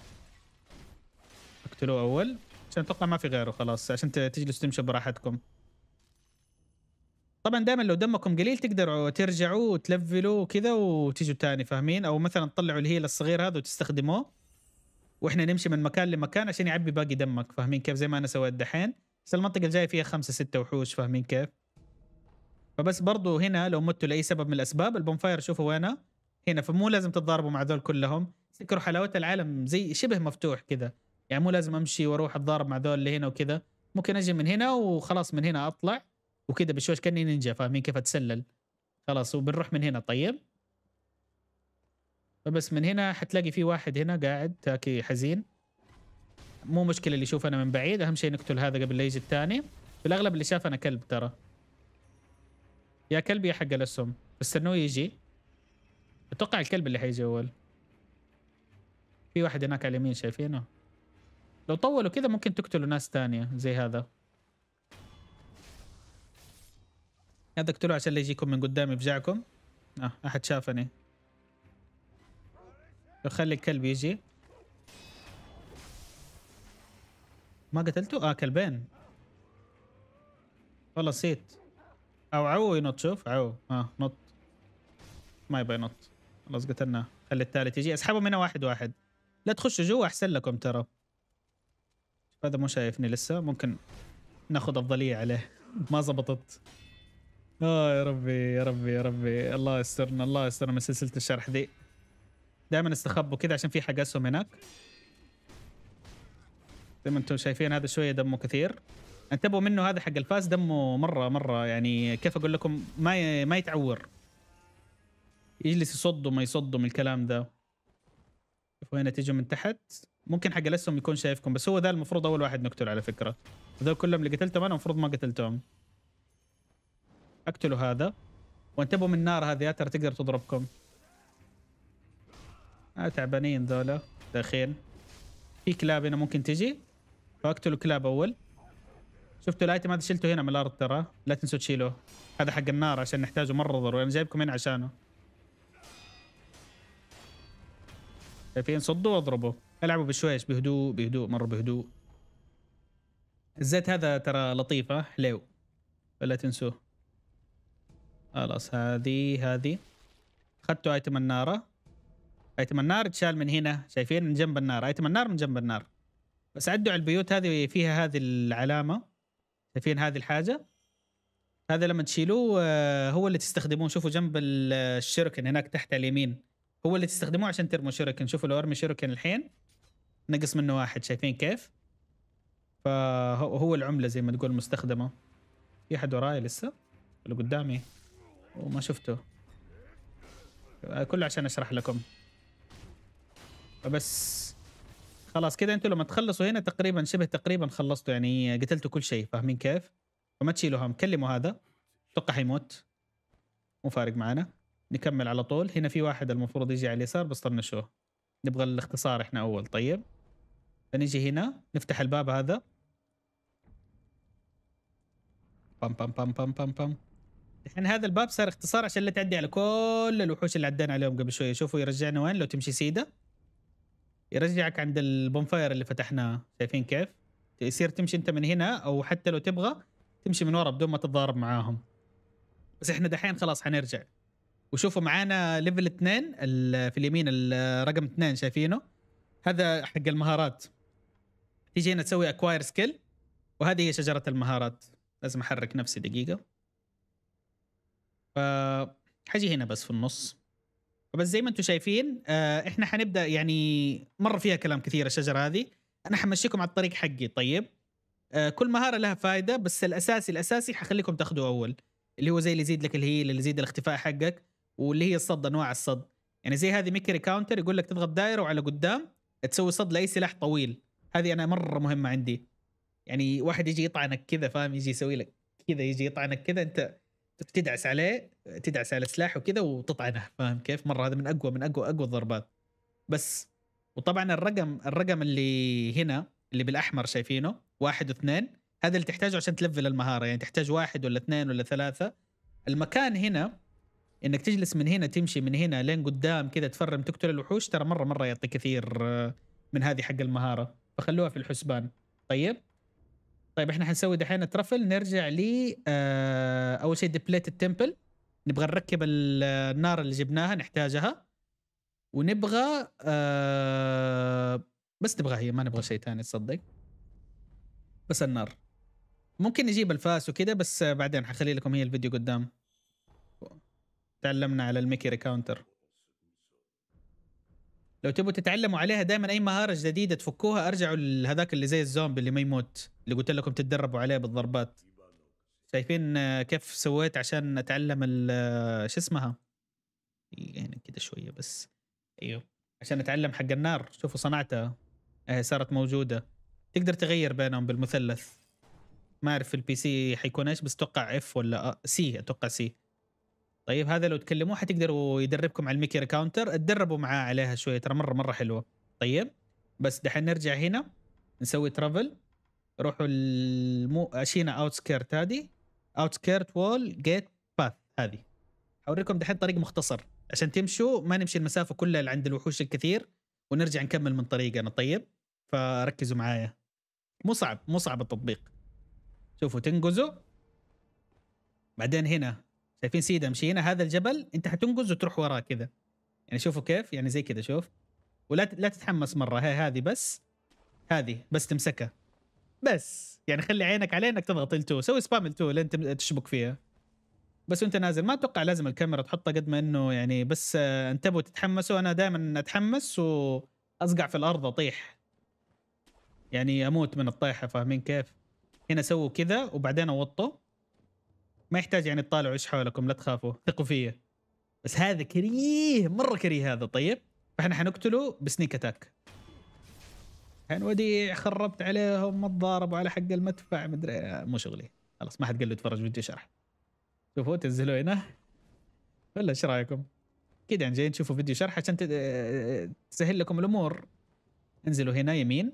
اقتلوه اول عشان اتوقع ما في غيره خلاص عشان تجلسوا تمشوا براحتكم. طبعا دائما لو دمكم قليل تقدروا ترجعوا وتلفلوا وكذا وتجوا تاني فاهمين او مثلا تطلعوا الهيل الصغير هذا وتستخدموه واحنا نمشي من مكان لمكان عشان يعبي باقي دمك فاهمين كيف زي ما انا سويت دحين بس المنطقه الجايه فيها خمسة ستة وحوش فاهمين كيف فبس برضو هنا لو متوا لاي سبب من الاسباب البونفاير شوفوا وينه هنا فمو لازم تتضاربوا مع ذول كلهم تذكروا حلاوه العالم زي شبه مفتوح كذا يعني مو لازم امشي واروح اتضارب مع ذول اللي هنا وكذا ممكن اجي من هنا وخلاص من هنا اطلع وكذا بشوش كاني نينجا فاهمين كيف اتسلل خلاص وبنروح من هنا طيب فبس من هنا حتلاقي في واحد هنا قاعد تاكي حزين مو مشكلة اللي يشوفنا من بعيد أهم شيء نقتل هذا قبل لا يجي الثاني في الأغلب اللي شافنا كلب ترى يا كلب يا حق الأسهم استنوه يجي أتوقع الكلب اللي حيجي أول في واحد هناك على اليمين شايفينه لو طولوا كذا ممكن تقتلوا ناس تانية زي هذا هذا اقتلوه عشان لا يجيكم من قدام يفزعكم اه احد شافني خلي الكلب يجي ما قتلته اه كلبين والله نسيت او عو ينط شوف عو اه نط ما يبغى ينط خلاص قتلناه خلي الثالث يجي اسحبه منه واحد واحد لا تخشوا جوا احسن لكم ترى هذا مو شايفني لسه ممكن ناخذ افضليه عليه ما زبطت اه يا ربي يا ربي يا ربي الله يسترنا الله يسترنا من سلسله الشرح دي دايما استخبوا كده عشان في اسهم هناك زي ما انتم شايفين هذا شويه دمه كثير انتبهوا منه هذا حق الفاس دمه مره مره يعني كيف اقول لكم ما ما يتعور يجلس يصدوا ما من الكلام ده شوفوا هنا تيجوا من تحت ممكن حق الاسهم يكون شايفكم بس هو ذا المفروض اول واحد نقتله على فكره هذول كلهم اللي قتلتهم انا المفروض ما قتلتهم اقتلوا هذا وانتبهوا من النار هذه ترى تقدر تضربكم آه تعبانين ذولا داخين في كلاب هنا ممكن تجي فاقتلوا كلاب اول شفتوا الايتم هذا شلته هنا من الارض ترى لا تنسوا تشيلوه هذا حق النار عشان نحتاجه مره ضروري انا جايبكم هنا عشانه شايفين صدوا واضربوا العبوا بشويش بهدوء بهدوء مره بهدوء الزيت هذا ترى لطيفه حلو ولا تنسوه خلاص هذه هذه اخذتوا ايتم النار ايتم النار اتشال من هنا شايفين من جنب النار ايتم النار من جنب النار بس عدوا على البيوت هذه فيها هذه العلامه شايفين هذه الحاجه هذا لما تشيلوه آه، هو اللي تستخدموه شوفوا جنب الشركن هناك تحت على اليمين هو اللي تستخدموه عشان ترموا شركن شوفوا لو ارمي شركن الحين نقص منه واحد شايفين كيف فهو العمله زي ما تقول مستخدمه في حد وراي لسه ولا قدامي وما شفته كله عشان اشرح لكم بس خلاص كده انتوا لما تخلصوا هنا تقريبا شبه تقريبا خلصتوا يعني قتلتوا كل شيء فاهمين كيف فما تشيلوا هم كلموا هذا اتوقع حيموت مو فارق معانا نكمل على طول هنا في واحد المفروض يجي على اليسار بس طنشوه نبغى الاختصار احنا اول طيب فنجي هنا نفتح الباب هذا بام بام بام بام بام بام الحين هذا الباب صار اختصار عشان لا تعدي على كل الوحوش اللي عدينا عليهم قبل شويه شوفوا يرجعنا وين لو تمشي سيده يرجعك عند البونفاير اللي فتحناه شايفين كيف يصير تمشي انت من هنا او حتى لو تبغى تمشي من ورا بدون ما تتضارب معاهم بس احنا دحين خلاص حنرجع وشوفوا معانا ليفل 2 في اليمين رقم 2 شايفينه هذا حق المهارات تيجي هنا تسوي اكواير سكيل وهذه هي شجره المهارات لازم احرك نفسي دقيقه فحاجي هنا بس في النص بس زي ما انتم شايفين آه، احنا حنبدا يعني مر فيها كلام كثير الشجره هذه انا حمشيكم على الطريق حقي طيب آه، كل مهاره لها فائده بس الاساسي الاساسي حخليكم تاخذوه اول اللي هو زي اللي يزيد لك الهيل اللي يزيد الاختفاء حقك واللي هي الصد انواع الصد يعني زي هذه ميكري كاونتر يقول لك تضغط دائره وعلى قدام تسوي صد لاي سلاح طويل هذه انا مره مهمه عندي يعني واحد يجي يطعنك كذا فاهم يجي يسوي لك كذا يجي يطعنك كذا انت تدعس عليه تدعس على السلاح وكذا وتطعنه فاهم كيف؟ مره هذا من اقوى من اقوى اقوى الضربات بس وطبعا الرقم الرقم اللي هنا اللي بالاحمر شايفينه واحد واثنين هذا اللي تحتاجه عشان تلفل المهاره يعني تحتاج واحد ولا اثنين ولا ثلاثه المكان هنا انك تجلس من هنا تمشي من هنا لين قدام كذا تفرم تقتل الوحوش ترى مره مره يعطي كثير آه، من هذه حق المهاره فخلوها في الحسبان طيب طيب احنا حنسوي دحين ترفل نرجع ل آه اول شيء ديبليت التمبل نبغى نركب آه، النار اللي جبناها نحتاجها ونبغى آه بس نبغى هي ما نبغى شيء ثاني تصدق بس النار ممكن نجيب الفاس وكذا بس بعدين حخلي لكم هي الفيديو قدام تعلمنا على الميكي ريكاونتر لو تبوا تتعلموا عليها دائما اي مهاره جديده تفكوها ارجعوا لهذاك اللي زي الزومبي اللي ما يموت اللي قلت لكم تتدربوا عليه بالضربات شايفين آه، كيف سويت عشان اتعلم آه، شو اسمها يعني كده شويه بس ايوه عشان اتعلم حق النار شوفوا صنعتها إيه، صارت موجوده تقدر تغير بينهم بالمثلث ما اعرف البي سي حيكون ايش بس اتوقع اف ولا سي آه، اتوقع سي طيب هذا لو تكلموه حتقدروا يدربكم على الميكي كاونتر اتدربوا معاه عليها شويه ترى مره مره حلوه طيب بس دحين نرجع هنا نسوي ترافل روحوا المو اشينا اوتسكيرت هذه اوتسكيرت وول جيت باث هذه حوريكم دحين طريق مختصر عشان تمشوا ما نمشي المسافه كلها اللي عند الوحوش الكثير ونرجع نكمل من طريقنا طيب فركزوا معايا مو صعب مو صعب التطبيق شوفوا تنقزوا بعدين هنا شايفين سيدا مشينا هذا الجبل انت حتنقز وتروح وراه كذا يعني شوفوا كيف يعني زي كذا شوف ولا لا تتحمس مره هي هذه بس هذه بس تمسكها بس يعني خلي عينك عليه انك تضغط ال2 سوي سبام ال2 اللي انت تشبك فيها بس وانت نازل ما اتوقع لازم الكاميرا تحطها قد ما انه يعني بس آه، انتبهوا تتحمسوا انا دائما اتحمس واصقع في الارض اطيح يعني اموت من الطيحه فاهمين كيف هنا سووا كذا وبعدين اوطوا ما يحتاج يعني تطالعوا ايش حولكم لا تخافوا ثقوا فيا بس هذا كريه مره كريه هذا طيب فاحنا حنقتله بسنيك اتاك كان وديع خربت عليهم ما تضاربوا على حق المدفع مدري مو شغلي خلاص ما حد قال له تفرج فيديو شرح شوفوا تنزلوا هنا ولا ايش رايكم؟ كده يعني جايين تشوفوا فيديو شرح عشان تسهل لكم الامور انزلوا هنا يمين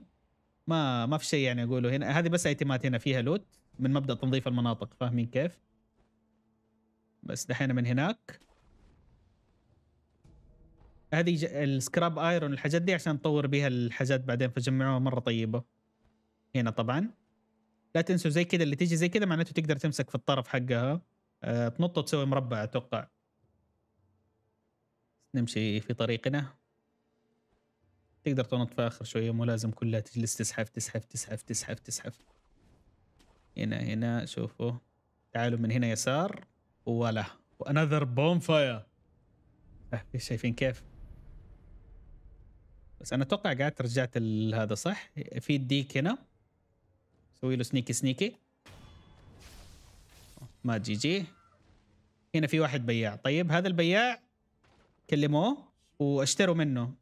ما ما في شيء يعني اقوله هنا هذه بس ايتمات هنا فيها لوت من مبدا تنظيف المناطق فاهمين كيف؟ بس دحين من هناك هذه السكراب ايرون الحاجات دي عشان تطور بها الحاجات بعدين فجمعوها مره طيبه هنا طبعا لا تنسوا زي كذا اللي تيجي زي كذا معناته تقدر تمسك في الطرف حقها أه تنط وتسوي مربع اتوقع نمشي في طريقنا تقدر تنط في اخر شويه مو لازم كلها تجلس تسحف تسحف تسحف تسحف تسحف هنا هنا شوفوا تعالوا من هنا يسار ولا وانذر بوم فاير شايفين كيف بس انا اتوقع قعدت رجعت هذا صح في الديك هنا سوي له سنيكي سنيكي ما جي جي هنا في واحد بياع طيب هذا البياع كلموه واشتروا منه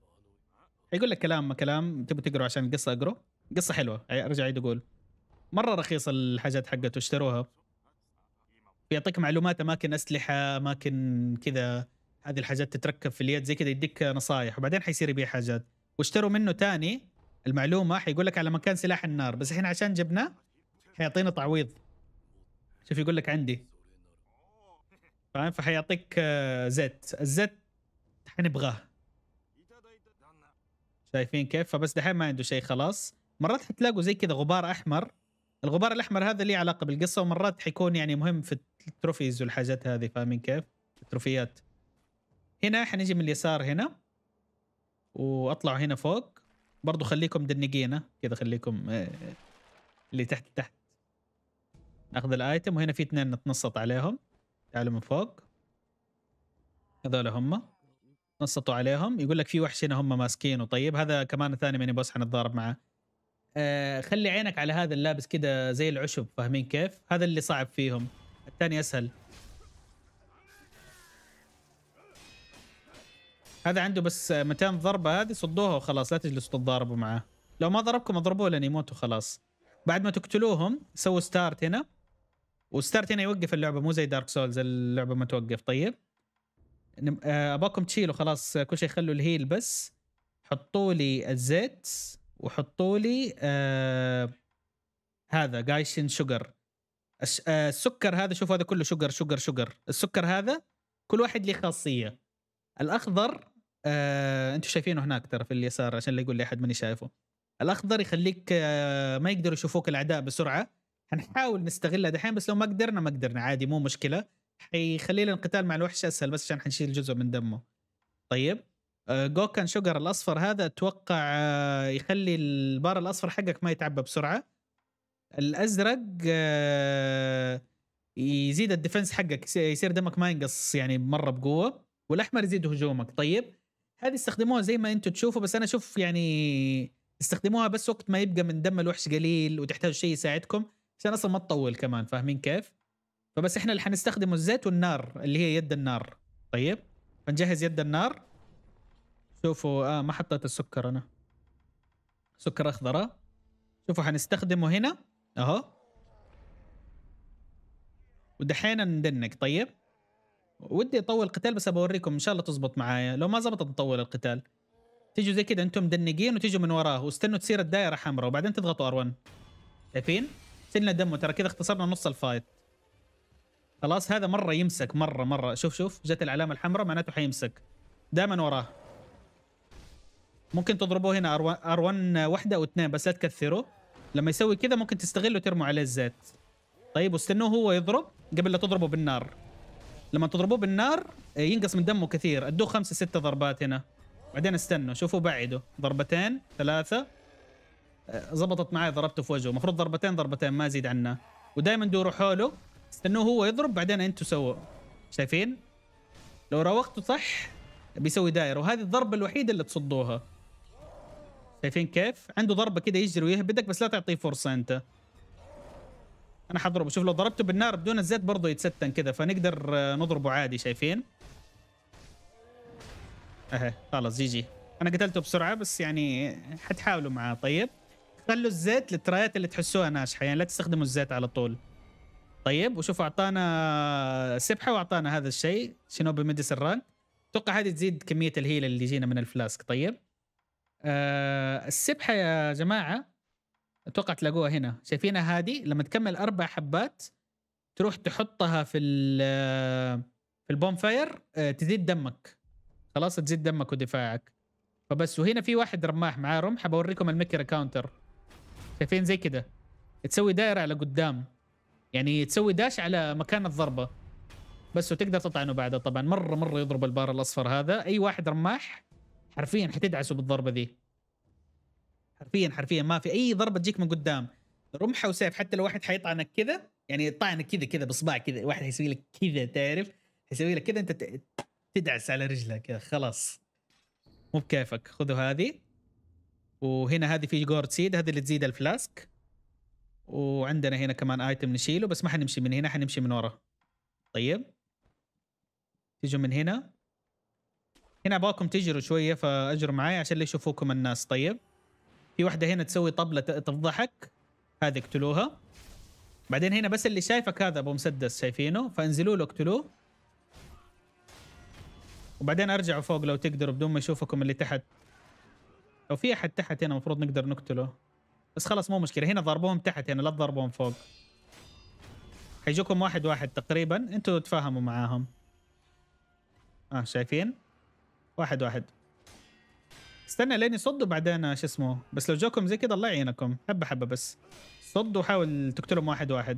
يقول لك كلام ما كلام تبوا تقروا عشان القصه اقروا قصه حلوه ارجع عيد اقول مره رخيص الحاجات حقته اشتروها بيعطيك معلومات اماكن اسلحه اماكن كذا هذه الحاجات تتركب في اليد زي كذا يديك نصايح وبعدين حيصير يبيع حاجات واشتروا منه تاني المعلومه حيقول لك على مكان سلاح النار بس احنا عشان جبناه حيعطينا تعويض شوف يقول لك عندي فاهم فحيعطيك آه، زيت الزيت حنبغاه شايفين كيف فبس دحين ما عنده شيء خلاص مرات حتلاقوا زي كذا غبار احمر الغبار الاحمر هذا ليه علاقه بالقصه ومرات حيكون يعني مهم في التروفيز والحاجات هذه فاهمين كيف التروفيات هنا حنجي من اليسار هنا واطلعوا هنا فوق برضو خليكم دنقينا كذا خليكم آه، اللي تحت تحت اخذ الايتم وهنا في اثنين نتنصت عليهم تعالوا من فوق هذول هم نصتوا عليهم يقول لك في وحش هنا هم ماسكينه طيب هذا كمان ثاني ماني بوس حنتضارب معاه آه خلي عينك على هذا اللابس كده زي العشب فاهمين كيف هذا اللي صعب فيهم الثاني اسهل هذا عنده بس 200 ضربه هذه صدوها وخلاص لا تجلسوا تتضاربوا معاه لو ما ضربكم اضربوه لين يموتوا خلاص بعد ما تقتلوهم سووا ستارت هنا وستارت هنا يوقف اللعبه مو زي دارك سولز اللعبه ما توقف طيب آه، اباكم تشيلوا خلاص كل شيء خلوا الهيل بس حطوا لي الزيت وحطوا لي آه هذا جايشن شوجر آه، السكر هذا شوفوا هذا كله شوجر شوجر شوجر السكر هذا كل واحد له خاصيه الاخضر آه، انتم شايفينه هناك ترى في اليسار عشان لا يقول لي احد ماني شايفه الاخضر يخليك آه ما يقدروا يشوفوك الاعداء بسرعه حنحاول نستغلها دحين بس لو ما قدرنا ما قدرنا عادي مو مشكله حيخلي لنا القتال مع الوحش اسهل بس عشان حنشيل جزء من دمه طيب آه جوكان شوجر الاصفر هذا اتوقع آه يخلي البار الاصفر حقك ما يتعبى بسرعه الازرق آه يزيد الديفنس حقك يصير دمك ما ينقص يعني مره بقوه والاحمر يزيد هجومك طيب هذه استخدموها زي ما انتم تشوفوا بس انا اشوف يعني استخدموها بس وقت ما يبقى من دم الوحش قليل وتحتاج شيء يساعدكم عشان اصلا ما تطول كمان فاهمين كيف؟ فبس احنا اللي حنستخدمه الزيت والنار اللي هي يد النار طيب فنجهز يد النار شوفوا اه ما حطيت السكر انا سكر اخضر اه شوفوا حنستخدمه هنا اهو ودحين ندنك طيب ودي اطول القتال بس بوريكم ان شاء الله تزبط معايا لو ما زبطت نطول القتال تيجوا زي كذا انتم مدنقين وتيجوا من وراه واستنوا تصير الدائره حمراء وبعدين تضغطوا ار1 شايفين سلنا دمه ترى كذا اختصرنا نص الفايت خلاص هذا مره يمسك مره مره شوف شوف جت العلامه الحمراء معناته حيمسك دائما وراه ممكن تضربوه هنا ار 1 واحده او اثنين بس لا تكثروا لما يسوي كذا ممكن تستغله ترموا عليه الزيت طيب واستنوه هو يضرب قبل لا تضربه بالنار لما تضربوه بالنار آه، ينقص من دمه كثير ادوه خمسة ستة ضربات هنا بعدين استنوا شوفوا بعده ضربتين ثلاثة آه، زبطت معي ضربته في وجهه المفروض ضربتين ضربتين ما زيد عنه ودائما دوروا حوله استنوه هو يضرب بعدين انتوا سووا شايفين لو روقته صح بيسوي داير وهذه الضربة الوحيدة اللي تصدوها شايفين كيف عنده ضربة كده يجري ويهبدك بس لا تعطيه فرصة انت انا حضربه شوف لو ضربته بالنار بدون الزيت برضه يتستن كذا فنقدر آه، نضربه عادي شايفين اهي خلاص جي جي انا قتلته بسرعه بس يعني حتحاولوا معاه طيب خلوا الزيت للترايات اللي تحسوها ناجحه يعني لا تستخدموا الزيت على طول طيب وشوفوا اعطانا سبحه واعطانا هذا الشيء شينوبي ميديسن رانك اتوقع هذه تزيد كميه الهيل اللي جينا من الفلاسك طيب آه السبحه يا جماعه اتوقع تلاقوها هنا شايفينها هذه لما تكمل اربع حبات تروح تحطها في ال في البوم فاير آه، تزيد دمك خلاص تزيد دمك ودفاعك فبس وهنا في واحد رماح معاه رمح بوريكم المكر كاونتر شايفين زي كده تسوي دائره على قدام يعني تسوي داش على مكان الضربه بس وتقدر تطعنه بعدها طبعا مره مره يضرب البار الاصفر هذا اي واحد رماح حرفيا حتدعسه بالضربه ذي حرفيا حرفيا ما في اي ضربه تجيك من قدام رمحه وسيف حتى لو واحد حيطعنك كذا يعني طعنك كذا كذا بصباع كذا واحد حيسوي لك كذا تعرف حيسوي لك كذا انت تدعس على رجلك خلاص مو بكيفك خذوا هذه وهنا هذه في جورد سيد هذه اللي تزيد الفلاسك وعندنا هنا كمان ايتم نشيله بس ما حنمشي من هنا حنمشي من ورا طيب تجوا من هنا هنا ابغاكم تجروا شويه فاجروا معي عشان لا يشوفوكم الناس طيب في واحده هنا تسوي طبله تفضحك هذه اقتلوها بعدين هنا بس اللي شايفك هذا ابو مسدس شايفينه فانزلوا له اقتلوه وبعدين ارجعوا فوق لو تقدروا بدون ما يشوفكم اللي تحت لو في احد تحت هنا المفروض نقدر نقتله بس خلاص مو مشكله هنا ضربوهم تحت هنا لا تضربوهم فوق حيجوكم واحد واحد تقريبا انتوا تفاهموا معاهم اه شايفين واحد واحد استنى لين يصدوا بعدين شو اسمه بس لو جوكم زي كذا الله يعينكم حبه حبه بس صدوا وحاول تقتلهم واحد واحد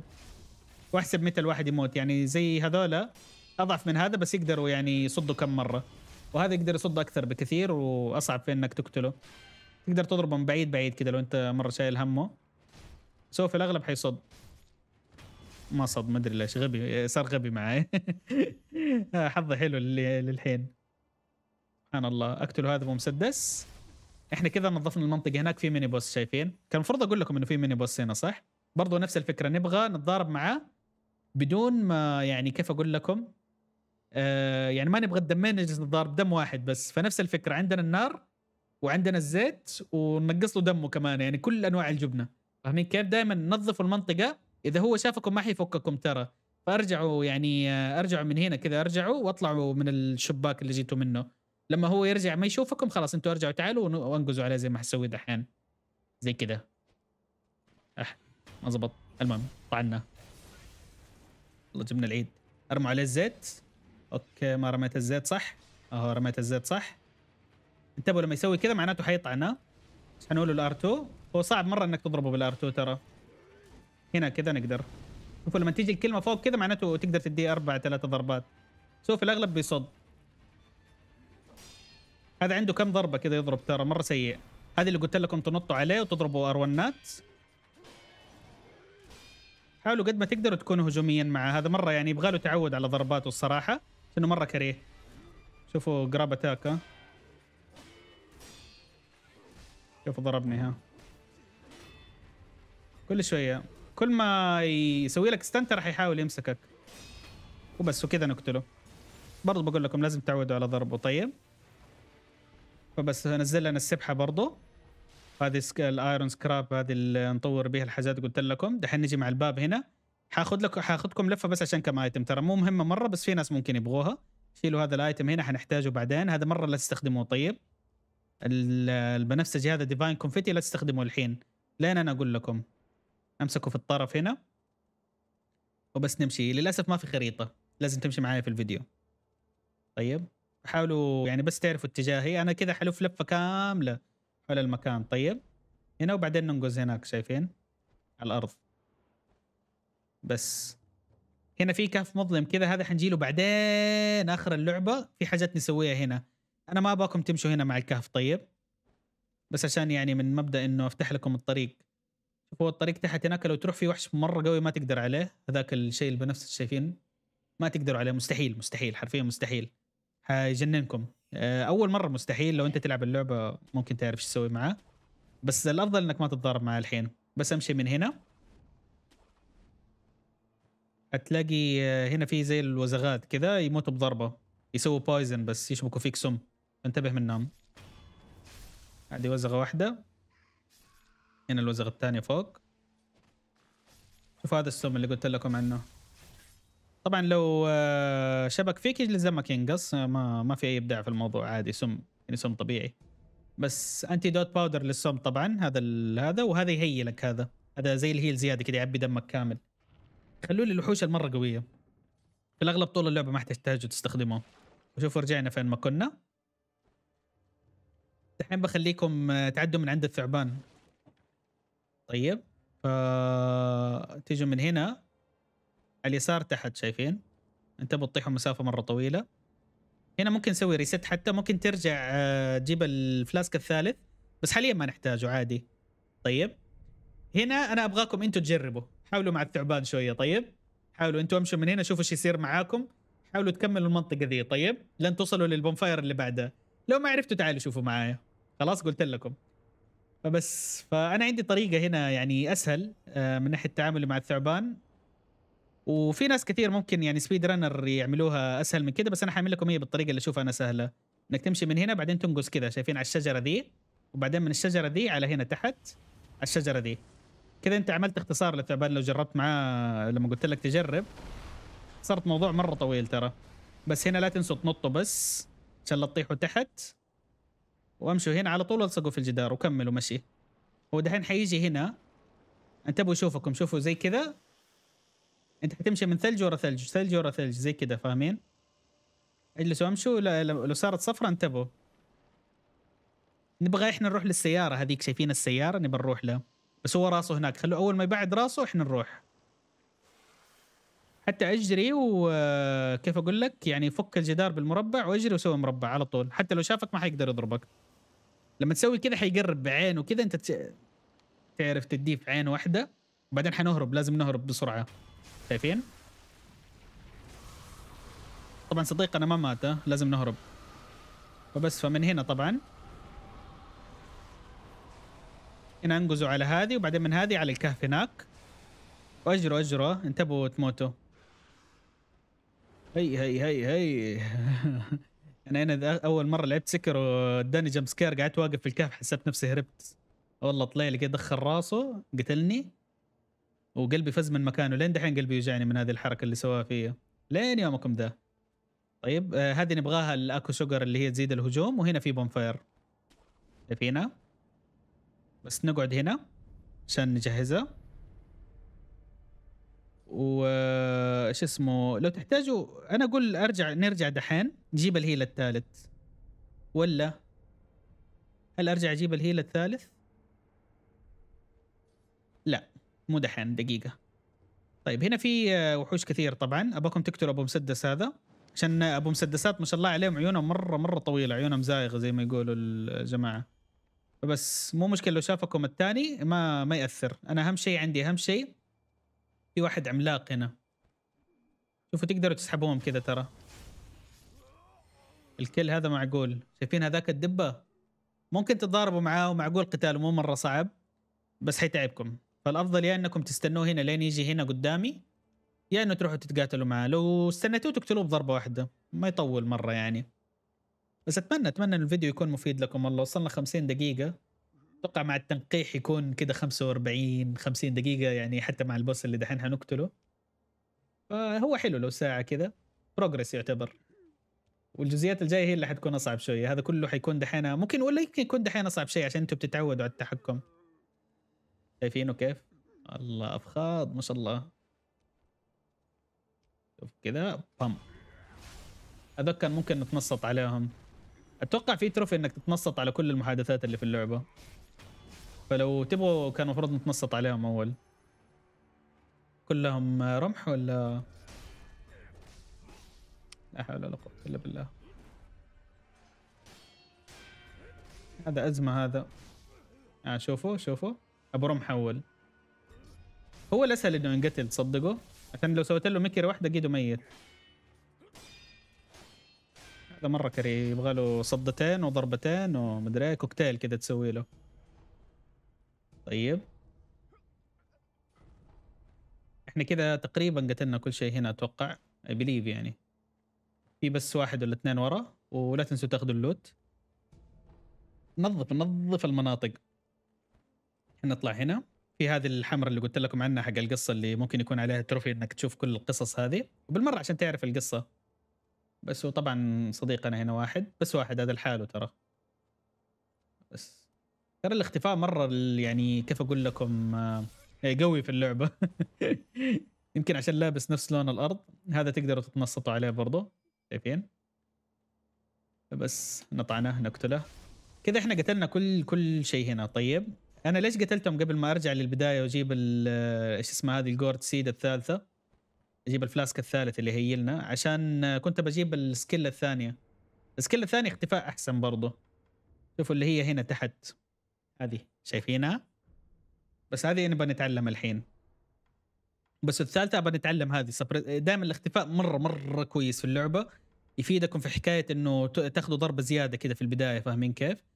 واحسب متى الواحد يموت يعني زي هذولا اضعف من هذا بس يقدروا يعني يصدوا كم مره وهذا يقدر يصد اكثر بكثير واصعب في انك تقتله تقدر تضربه من بعيد بعيد كذا لو انت مره شايل همه سو في الاغلب حيصد ما صد ما ادري ليش غبي صار غبي معي *laughs* حظي حلو للحين سبحان الله اقتلوا هذا بمسدس احنا كذا نظفنا المنطقه هناك في ميني بوس شايفين كان المفروض اقول لكم انه في ميني بوس هنا صح برضو نفس الفكره نبغى نتضارب معاه بدون ما يعني كيف اقول لكم آه يعني ما نبغى الدمين نجلس نتضارب دم واحد بس فنفس الفكره عندنا النار وعندنا الزيت وننقص له دمه كمان يعني كل انواع الجبنه فاهمين كيف دائما نظفوا المنطقه اذا هو شافكم ما حيفككم ترى فارجعوا يعني آه، ارجعوا من هنا كذا ارجعوا واطلعوا من الشباك اللي جيتوا منه لما هو يرجع ما يشوفكم خلاص انتوا ارجعوا تعالوا وانقزوا عليه زي ما حسوي دحين زي كده اح ما زبط المهم طعناه والله جبنا العيد ارموا عليه الزيت اوكي ما رميت الزيت صح اهو رميت الزيت صح انتبهوا لما يسوي كذا معناته حيطعناه حنقول له الار 2 هو صعب مره انك تضربه بالار 2 ترى هنا كذا نقدر شوفوا لما تيجي الكلمه فوق كذا معناته تقدر تديه اربع ثلاثة ضربات شوف في الاغلب بيصد هذا عنده كم ضربه كذا يضرب ترى مره سيء هذه اللي قلت لكم تنطوا عليه وتضربوا اروانات حاولوا قد ما تقدروا تكونوا هجوميا معه هذا مره يعني يبغى له تعود على ضرباته الصراحه لانه مره كريه شوفوا جراب اتاك ها ضربني ها كل شويه كل ما يسوي لك ستانت راح يحاول يمسكك وبس وكذا نقتله برضو بقول لكم لازم تعودوا على ضربه طيب فبس نزل لنا السبحه برضو هذه سك... الايرون سكراب هذه اللي نطور بها الحاجات قلت لكم دحين نجي مع الباب هنا حاخذ لكم حاخذكم لفه بس عشان كم ايتم ترى مو مهمه مره بس في ناس ممكن يبغوها شيلوا هذا الايتم هنا حنحتاجه بعدين هذا مره لا تستخدموه طيب البنفسجي هذا ديفاين كونفيتي لا تستخدمه الحين لين انا اقول لكم امسكه في الطرف هنا وبس نمشي للاسف ما في خريطه لازم تمشي معايا في الفيديو طيب حاولوا يعني بس تعرفوا اتجاهي انا كذا حلف لفه كامله حول المكان طيب هنا وبعدين ننقز هناك شايفين على الارض بس هنا في كهف مظلم كذا هذا حنجيله بعدين اخر اللعبه في حاجات نسويها هنا انا ما ابغاكم تمشوا هنا مع الكهف طيب بس عشان يعني من مبدا انه افتح لكم الطريق هو الطريق تحت هناك لو تروح في وحش مره قوي ما تقدر عليه هذاك الشيء البنفسجي شايفين ما تقدروا عليه مستحيل مستحيل حرفيا مستحيل حيجننكم آه، اول مره مستحيل لو انت تلعب اللعبه ممكن تعرف ايش تسوي معاه بس الافضل انك ما تتضارب معاه الحين بس امشي من هنا هتلاقي آه، هنا في زي الوزغات كذا يموتوا بضربه يسووا بايزن بس يشبكوا فيك سم انتبه منهم هذه وزغه واحده هنا الوزغه الثانيه فوق شوف هذا السم اللي قلت لكم عنه طبعا لو آه، شبك فيك لزمك ينقص آه، ما ما في اي ابداع في الموضوع عادي سم يعني سم طبيعي بس انتي دوت باودر للسم طبعا هذا هذا وهذا يهيلك هذا هذا زي الهيل زياده كذا يعبي دمك كامل خلوا لي الوحوش المره قويه في الاغلب طول اللعبه ما تحتاجوا تستخدمه وشوفوا رجعنا فين ما كنا الحين بخليكم آه، تعدوا من عند الثعبان طيب ف تيجوا من هنا اليسار تحت شايفين انت بتطيحوا مسافه مره طويله هنا ممكن نسوي ريست حتى ممكن ترجع آه، تجيب الفلاسك الثالث بس حاليا ما نحتاجه عادي طيب هنا انا ابغاكم انتوا تجربوا حاولوا مع الثعبان شويه طيب حاولوا انتوا امشوا من هنا شوفوا ايش يصير معاكم حاولوا تكملوا المنطقه ذي طيب لن توصلوا للبونفاير اللي بعدها لو ما عرفتوا تعالوا شوفوا معايا خلاص قلت لكم فبس فانا عندي طريقه هنا يعني اسهل آه، من ناحيه تعاملي مع الثعبان وفي ناس كثير ممكن يعني سبيد رانر يعملوها اسهل من كده بس انا حاعمل لكم هي بالطريقه اللي اشوفها انا سهله انك تمشي من هنا بعدين تنقص كده شايفين على الشجره دي وبعدين من الشجره دي على هنا تحت على الشجره دي كذا انت عملت اختصار للثعبان لو جربت معاه لما قلت لك تجرب صارت موضوع مره طويل ترى بس هنا لا تنسوا تنطوا بس عشان لا تطيحوا تحت وامشوا هنا على طول والصقوا في الجدار وكملوا مشي هو دحين حيجي هنا انتبهوا شوفكم شوفوا زي كذا انت حتمشي من ثلج ورا ثلج ثلج ورا ثلج زي كذا فاهمين اجلسوا امشوا لو صارت صفرة انتبهوا نبغى احنا نروح للسياره هذيك شايفين السياره نبغى نروح لها بس هو راسه هناك خلوه اول ما يبعد راسه احنا نروح حتى اجري وكيف اقول لك يعني فك الجدار بالمربع واجري وسوي مربع على طول حتى لو شافك ما حيقدر يضربك لما تسوي كذا حيقرب بعين وكذا انت تعرف تديه في عين واحده وبعدين حنهرب لازم نهرب بسرعه شايفين طبعا صديقنا ما مات لازم نهرب فبس فمن هنا طبعا هنا انقزوا على هذه وبعدين من هذه على الكهف هناك واجروا اجروا انتبهوا تموتوا هي هي هي هي *laughs* يعني انا انا اول مره لعبت سكر واداني جمب سكير قعدت واقف في الكهف حسيت نفسي هربت والله طلع لي دخل راسه قتلني وقلبي فز من مكانه لين دحين قلبي يوجعني من هذه الحركه اللي سواها فيا لين يومكم ده طيب آه هذه نبغاها الاكو شوجر اللي هي تزيد الهجوم وهنا في بونفاير شايف بس نقعد هنا عشان نجهزها وش آه، اسمه لو تحتاجوا انا اقول ارجع نرجع دحين نجيب الهيل الثالث ولا هل ارجع اجيب الهيل الثالث مو دحين يعني، دقيقه طيب هنا في آه، وحوش كثير طبعا اباكم تقتلوا ابو مسدس هذا عشان ابو مسدسات ما شاء الله عليهم عيونهم مره مره طويله عيونهم زايغه زي ما يقولوا الجماعه بس مو مشكله لو شافكم الثاني ما ما ياثر انا اهم شيء عندي اهم شيء في واحد عملاق هنا شوفوا تقدروا تسحبوهم كذا ترى الكل هذا معقول شايفين هذاك الدبه ممكن تتضاربوا معاه ومعقول قتاله مو مره صعب بس حيتعبكم فالافضل يا انكم تستنوه هنا لين يجي هنا قدامي يا انه تروحوا تتقاتلوا معاه لو استنيتوه تقتلوه بضربه واحده ما يطول مره يعني بس اتمنى اتمنى ان الفيديو يكون مفيد لكم والله وصلنا 50 دقيقه اتوقع مع التنقيح يكون كده 45 50 دقيقه يعني حتى مع البوس اللي دحين حنقتله فهو حلو لو ساعه كده بروجرس يعتبر والجزئيات الجايه هي اللي حتكون اصعب شويه هذا كله حيكون دحين ممكن ولا يمكن يكون دحين اصعب شيء عشان انتم بتتعودوا على التحكم شايفينه كيف الله افخاض ما شاء الله شوف كذا بام هذول كان ممكن نتنصت عليهم اتوقع في تروفي انك تتنصت على كل المحادثات اللي في اللعبه فلو تبغوا كان المفروض نتنصت عليهم اول كلهم رمح ولا لا حول ولا قوه الا بالله هذا ازمه هذا آه شوفوا شوفوا ابو رم حول هو الاسهل انه ينقتل تصدقوا عشان لو سويت له مكره واحده جيده ميت هذا مره كريه يبغى له صدتين وضربتين ومدري ايه كوكتيل كذا تسوي له طيب احنا كذا تقريبا قتلنا كل شيء هنا اتوقع اي بليف يعني في بس واحد ولا اثنين ورا ولا تنسوا تاخذوا اللوت نظف نظف المناطق نطلع هنا في هذه الحمرة اللي قلت لكم عنها حق القصة اللي ممكن يكون عليها تروفي انك تشوف كل القصص هذه وبالمرة عشان تعرف القصة بس وطبعا صديقنا هنا واحد بس واحد هذا لحاله ترى بس ترى الاختفاء مرة يعني كيف اقول لكم آه، إيه، قوي في اللعبة *laughs* يمكن عشان لابس نفس لون الارض هذا تقدروا تتنصتوا عليه برضو شايفين بس نطعنه نقتله كذا احنا قتلنا كل كل شيء هنا طيب انا ليش قتلتهم قبل ما ارجع للبدايه واجيب ايش اسمه هذه الجورد سيد الثالثه اجيب الفلاسك الثالث اللي هي لنا عشان كنت بجيب السكيل الثانيه السكيل الثاني اختفاء احسن برضه شوفوا اللي هي هنا تحت هذه شايفينها بس هذه انا نتعلم الحين بس الثالثه بنتعلم نتعلم هذه دائما الاختفاء مره مره كويس في اللعبه يفيدكم في حكايه انه تاخذوا ضربه زياده كذا في البدايه فاهمين كيف؟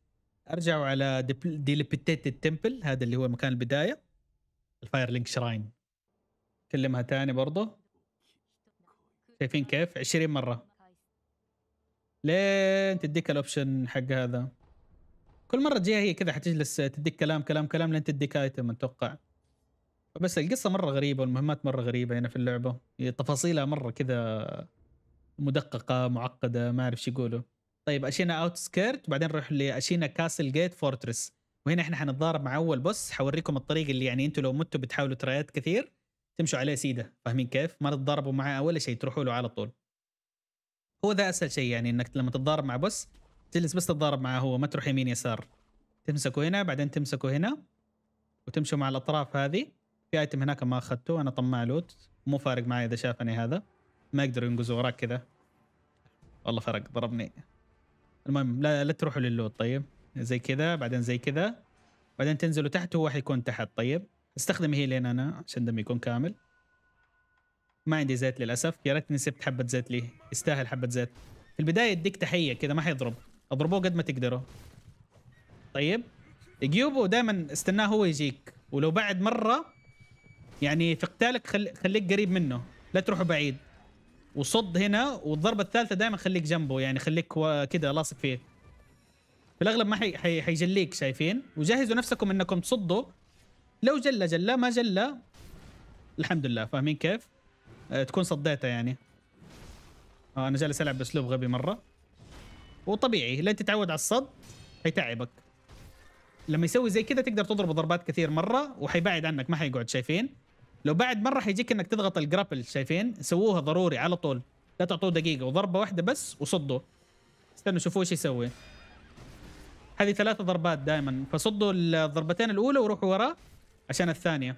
ارجعوا على ديليبتيتد تمبل هذا اللي هو مكان البدايه الفاير لينك شراين كلمها تاني برضه شايفين كيف 20 مره لين تديك الاوبشن حق هذا كل مره تجيها هي كذا حتجلس تديك كلام كلام كلام لين تديك ايتم اتوقع بس القصه مره غريبه والمهمات مره غريبه هنا في اللعبه تفاصيلها مره كذا مدققه معقده ما اعرف شو يقولوا طيب اشينا اوت سكيرت وبعدين نروح لاشينا كاسل جيت فورترس وهنا احنا حنتضارب مع اول بوس حوريكم الطريق اللي يعني انتم لو متوا بتحاولوا ترايات كثير تمشوا عليه سيده فاهمين كيف؟ ما تتضاربوا معاه ولا شيء تروحوا له على طول. هو ذا اسهل شيء يعني انك لما تتضارب مع بوس تجلس بس تتضارب معاه هو ما تروح يمين يسار. تمسكوا هنا بعدين تمسكوا هنا وتمشوا مع الاطراف هذه في ايتم هناك ما اخذته انا طماع لوت مو فارق معي اذا شافني هذا ما يقدروا ينقزوا وراك كذا والله فرق ضربني المهم لا لا تروحوا للوت طيب زي كذا بعدين زي كذا بعدين تنزلوا تحت هو حيكون تحت طيب استخدم لين انا عشان دمي يكون كامل ما عندي زيت للاسف يا ريتني سبت حبه زيت لي يستاهل حبه زيت في البدايه اديك تحيه كذا ما حيضرب اضربوه قد ما تقدروا طيب جيوبو دائما استناه هو يجيك ولو بعد مره يعني في قتالك خليك قريب منه لا تروحوا بعيد وصد هنا والضربه الثالثه دائما خليك جنبه يعني خليك كده لاصق فيه في الاغلب ما حي... حي... حيجليك شايفين وجهزوا نفسكم انكم تصدوا لو جلى جلى ما جلى الحمد لله فاهمين كيف آه، تكون صديتها يعني آه انا جالس العب باسلوب غبي مره وطبيعي لين تتعود على الصد حيتعبك لما يسوي زي كذا تقدر تضرب ضربات كثير مره وحيبعد عنك ما حيقعد شايفين لو بعد مره حيجيك انك تضغط الجرابل شايفين سووها ضروري على طول لا تعطوه دقيقه وضربه واحده بس وصدوا استنوا شوفوا ايش يسوي هذه ثلاثة ضربات دائما فصدوا الضربتين الأولى وروحوا وراه عشان الثانية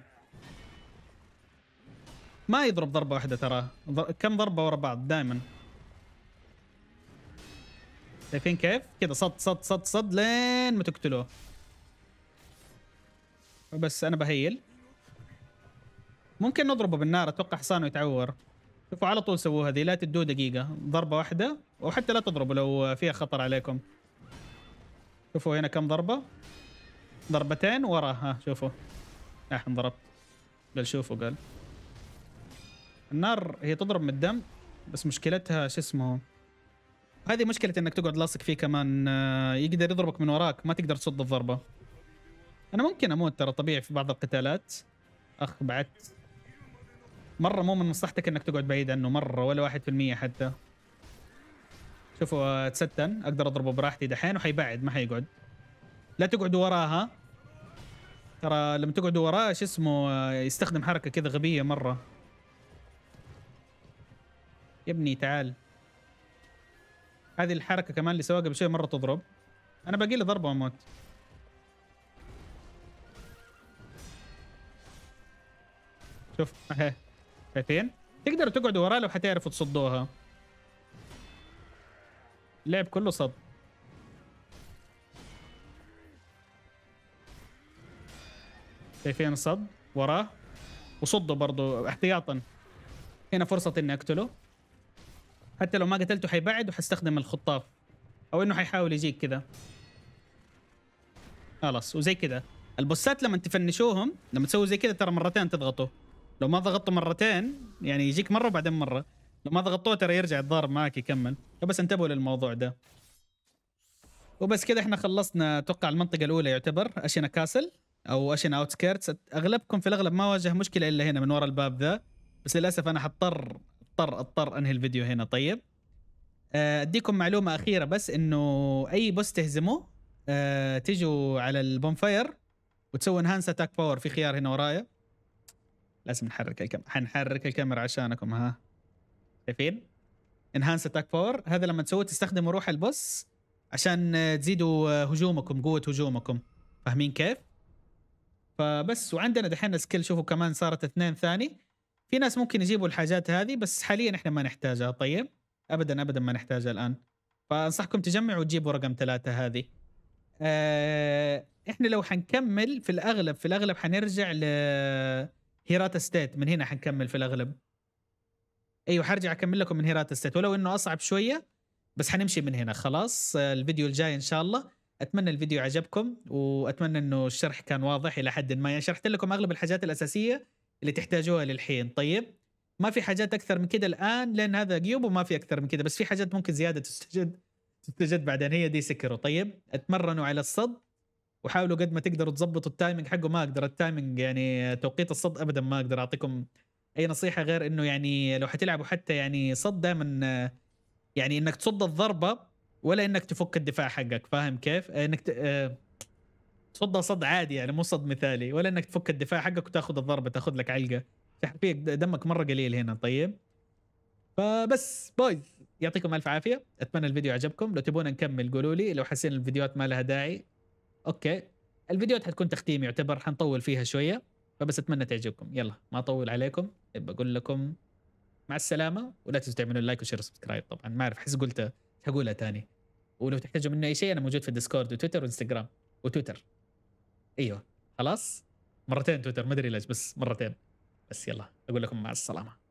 ما يضرب ضربة واحدة ترى كم ضربة ورا بعض دائما شايفين كيف؟ كذا صد صد صد صد لين ما تقتلوه بس أنا بهيل ممكن نضربه بالنار اتوقع حصانه يتعور شوفوا على طول سووا هذه لا تدوه دقيقة ضربة واحدة وحتى لا تضربوا لو فيها خطر عليكم شوفوا هنا كم ضربة ضربتين وراها شوفوا راح آه، انضربت قال شوفوا قال النار هي تضرب من الدم بس مشكلتها شو اسمه هذه مشكلة انك تقعد لاصق فيه كمان آه، يقدر يضربك من وراك ما تقدر تصد الضربة انا ممكن اموت ترى طبيعي في بعض القتالات اخ بعدت مره مو من مصلحتك انك تقعد بعيد عنه مره ولا واحد في المية حتى شوفوا تستن اقدر اضربه براحتي دحين وحيبعد ما حيقعد لا تقعدوا وراها ترى لما تقعدوا وراه شو اسمه يستخدم حركه كذا غبيه مره يا ابني تعال هذه الحركه كمان اللي سواها قبل شوي مره تضرب انا باقي لي ضربه واموت شوف شايفين؟ تقدروا تقعدوا وراه لو حتعرفوا تصدوها اللعب كله صد شايفين صد وراه وصده برضه احتياطا هنا فرصة اني اقتله حتى لو ما قتلته حيبعد وحستخدم الخطاف او انه حيحاول يجيك كذا خلاص وزي كذا البوسات لما تفنشوهم لما تسووا زي كذا ترى مرتين تضغطوا لو ما ضغطته مرتين يعني يجيك مره وبعدين مره لو ما ضغطوه ترى يرجع يتضارب معك يكمل فبس انتبهوا للموضوع ده وبس كده احنا خلصنا اتوقع المنطقه الاولى يعتبر اشينا كاسل او اشينا اوتسكيرتس اغلبكم في الاغلب ما واجه مشكله الا هنا من ورا الباب ذا بس للاسف انا حضطر اضطر اضطر انهي الفيديو هنا طيب آه، اديكم معلومه اخيره بس انه اي بوس تهزموه أه تجوا على البونفاير وتسووا انهانس اتاك باور في خيار هنا ورايا لازم نحرك الكاميرا حنحرك الكاميرا عشانكم ها شايفين انهانس اتاك باور هذا لما تسووه تستخدموا روح البوس عشان تزيدوا هجومكم قوه هجومكم فاهمين كيف فبس وعندنا دحين سكيل شوفوا كمان صارت اثنين ثاني في ناس ممكن يجيبوا الحاجات هذه بس حاليا احنا ما نحتاجها طيب ابدا ابدا ما نحتاجها الان فانصحكم تجمعوا وتجيبوا رقم ثلاثة هذه آه، احنا لو حنكمل في الاغلب في الاغلب حنرجع ل هيراتا ستيت من هنا حنكمل في الاغلب ايوه حرجع اكمل لكم من هيراتا ستيت ولو انه اصعب شويه بس حنمشي من هنا خلاص الفيديو الجاي ان شاء الله اتمنى الفيديو عجبكم واتمنى انه الشرح كان واضح الى حد ما يعني شرحت لكم اغلب الحاجات الاساسيه اللي تحتاجوها للحين طيب ما في حاجات اكثر من كده الان لان هذا جيوب وما في اكثر من كده بس في حاجات ممكن زياده تستجد تستجد بعدين هي دي سكروا طيب اتمرنوا على الصد وحاولوا قد ما تقدروا تظبطوا التايمنج حقه ما اقدر التايمنج يعني توقيت الصد ابدا ما اقدر اعطيكم اي نصيحه غير انه يعني لو حتلعبوا حتى يعني صد دائما يعني انك تصد الضربه ولا انك تفك الدفاع حقك فاهم كيف؟ انك تصدها آه، صد عادي يعني مو صد مثالي ولا انك تفك الدفاع حقك وتاخذ الضربه تاخذ لك علقه فيك دمك مره قليل هنا طيب فبس بايز يعطيكم الف عافيه اتمنى الفيديو عجبكم لو تبون نكمل قولوا لي لو حسين الفيديوهات ما لها داعي اوكي الفيديوهات حتكون تختيم يعتبر حنطول فيها شويه فبس اتمنى تعجبكم يلا ما اطول عليكم بقول لكم مع السلامه ولا تنسوا تعملوا لايك وشير وسبسكرايب طبعا ما اعرف احس قلتها حقولها ثاني ولو تحتاجوا مني اي شيء انا موجود في الديسكورد وتويتر وانستغرام وتويتر ايوه خلاص مرتين تويتر ما ادري ليش بس مرتين بس يلا اقول لكم مع السلامه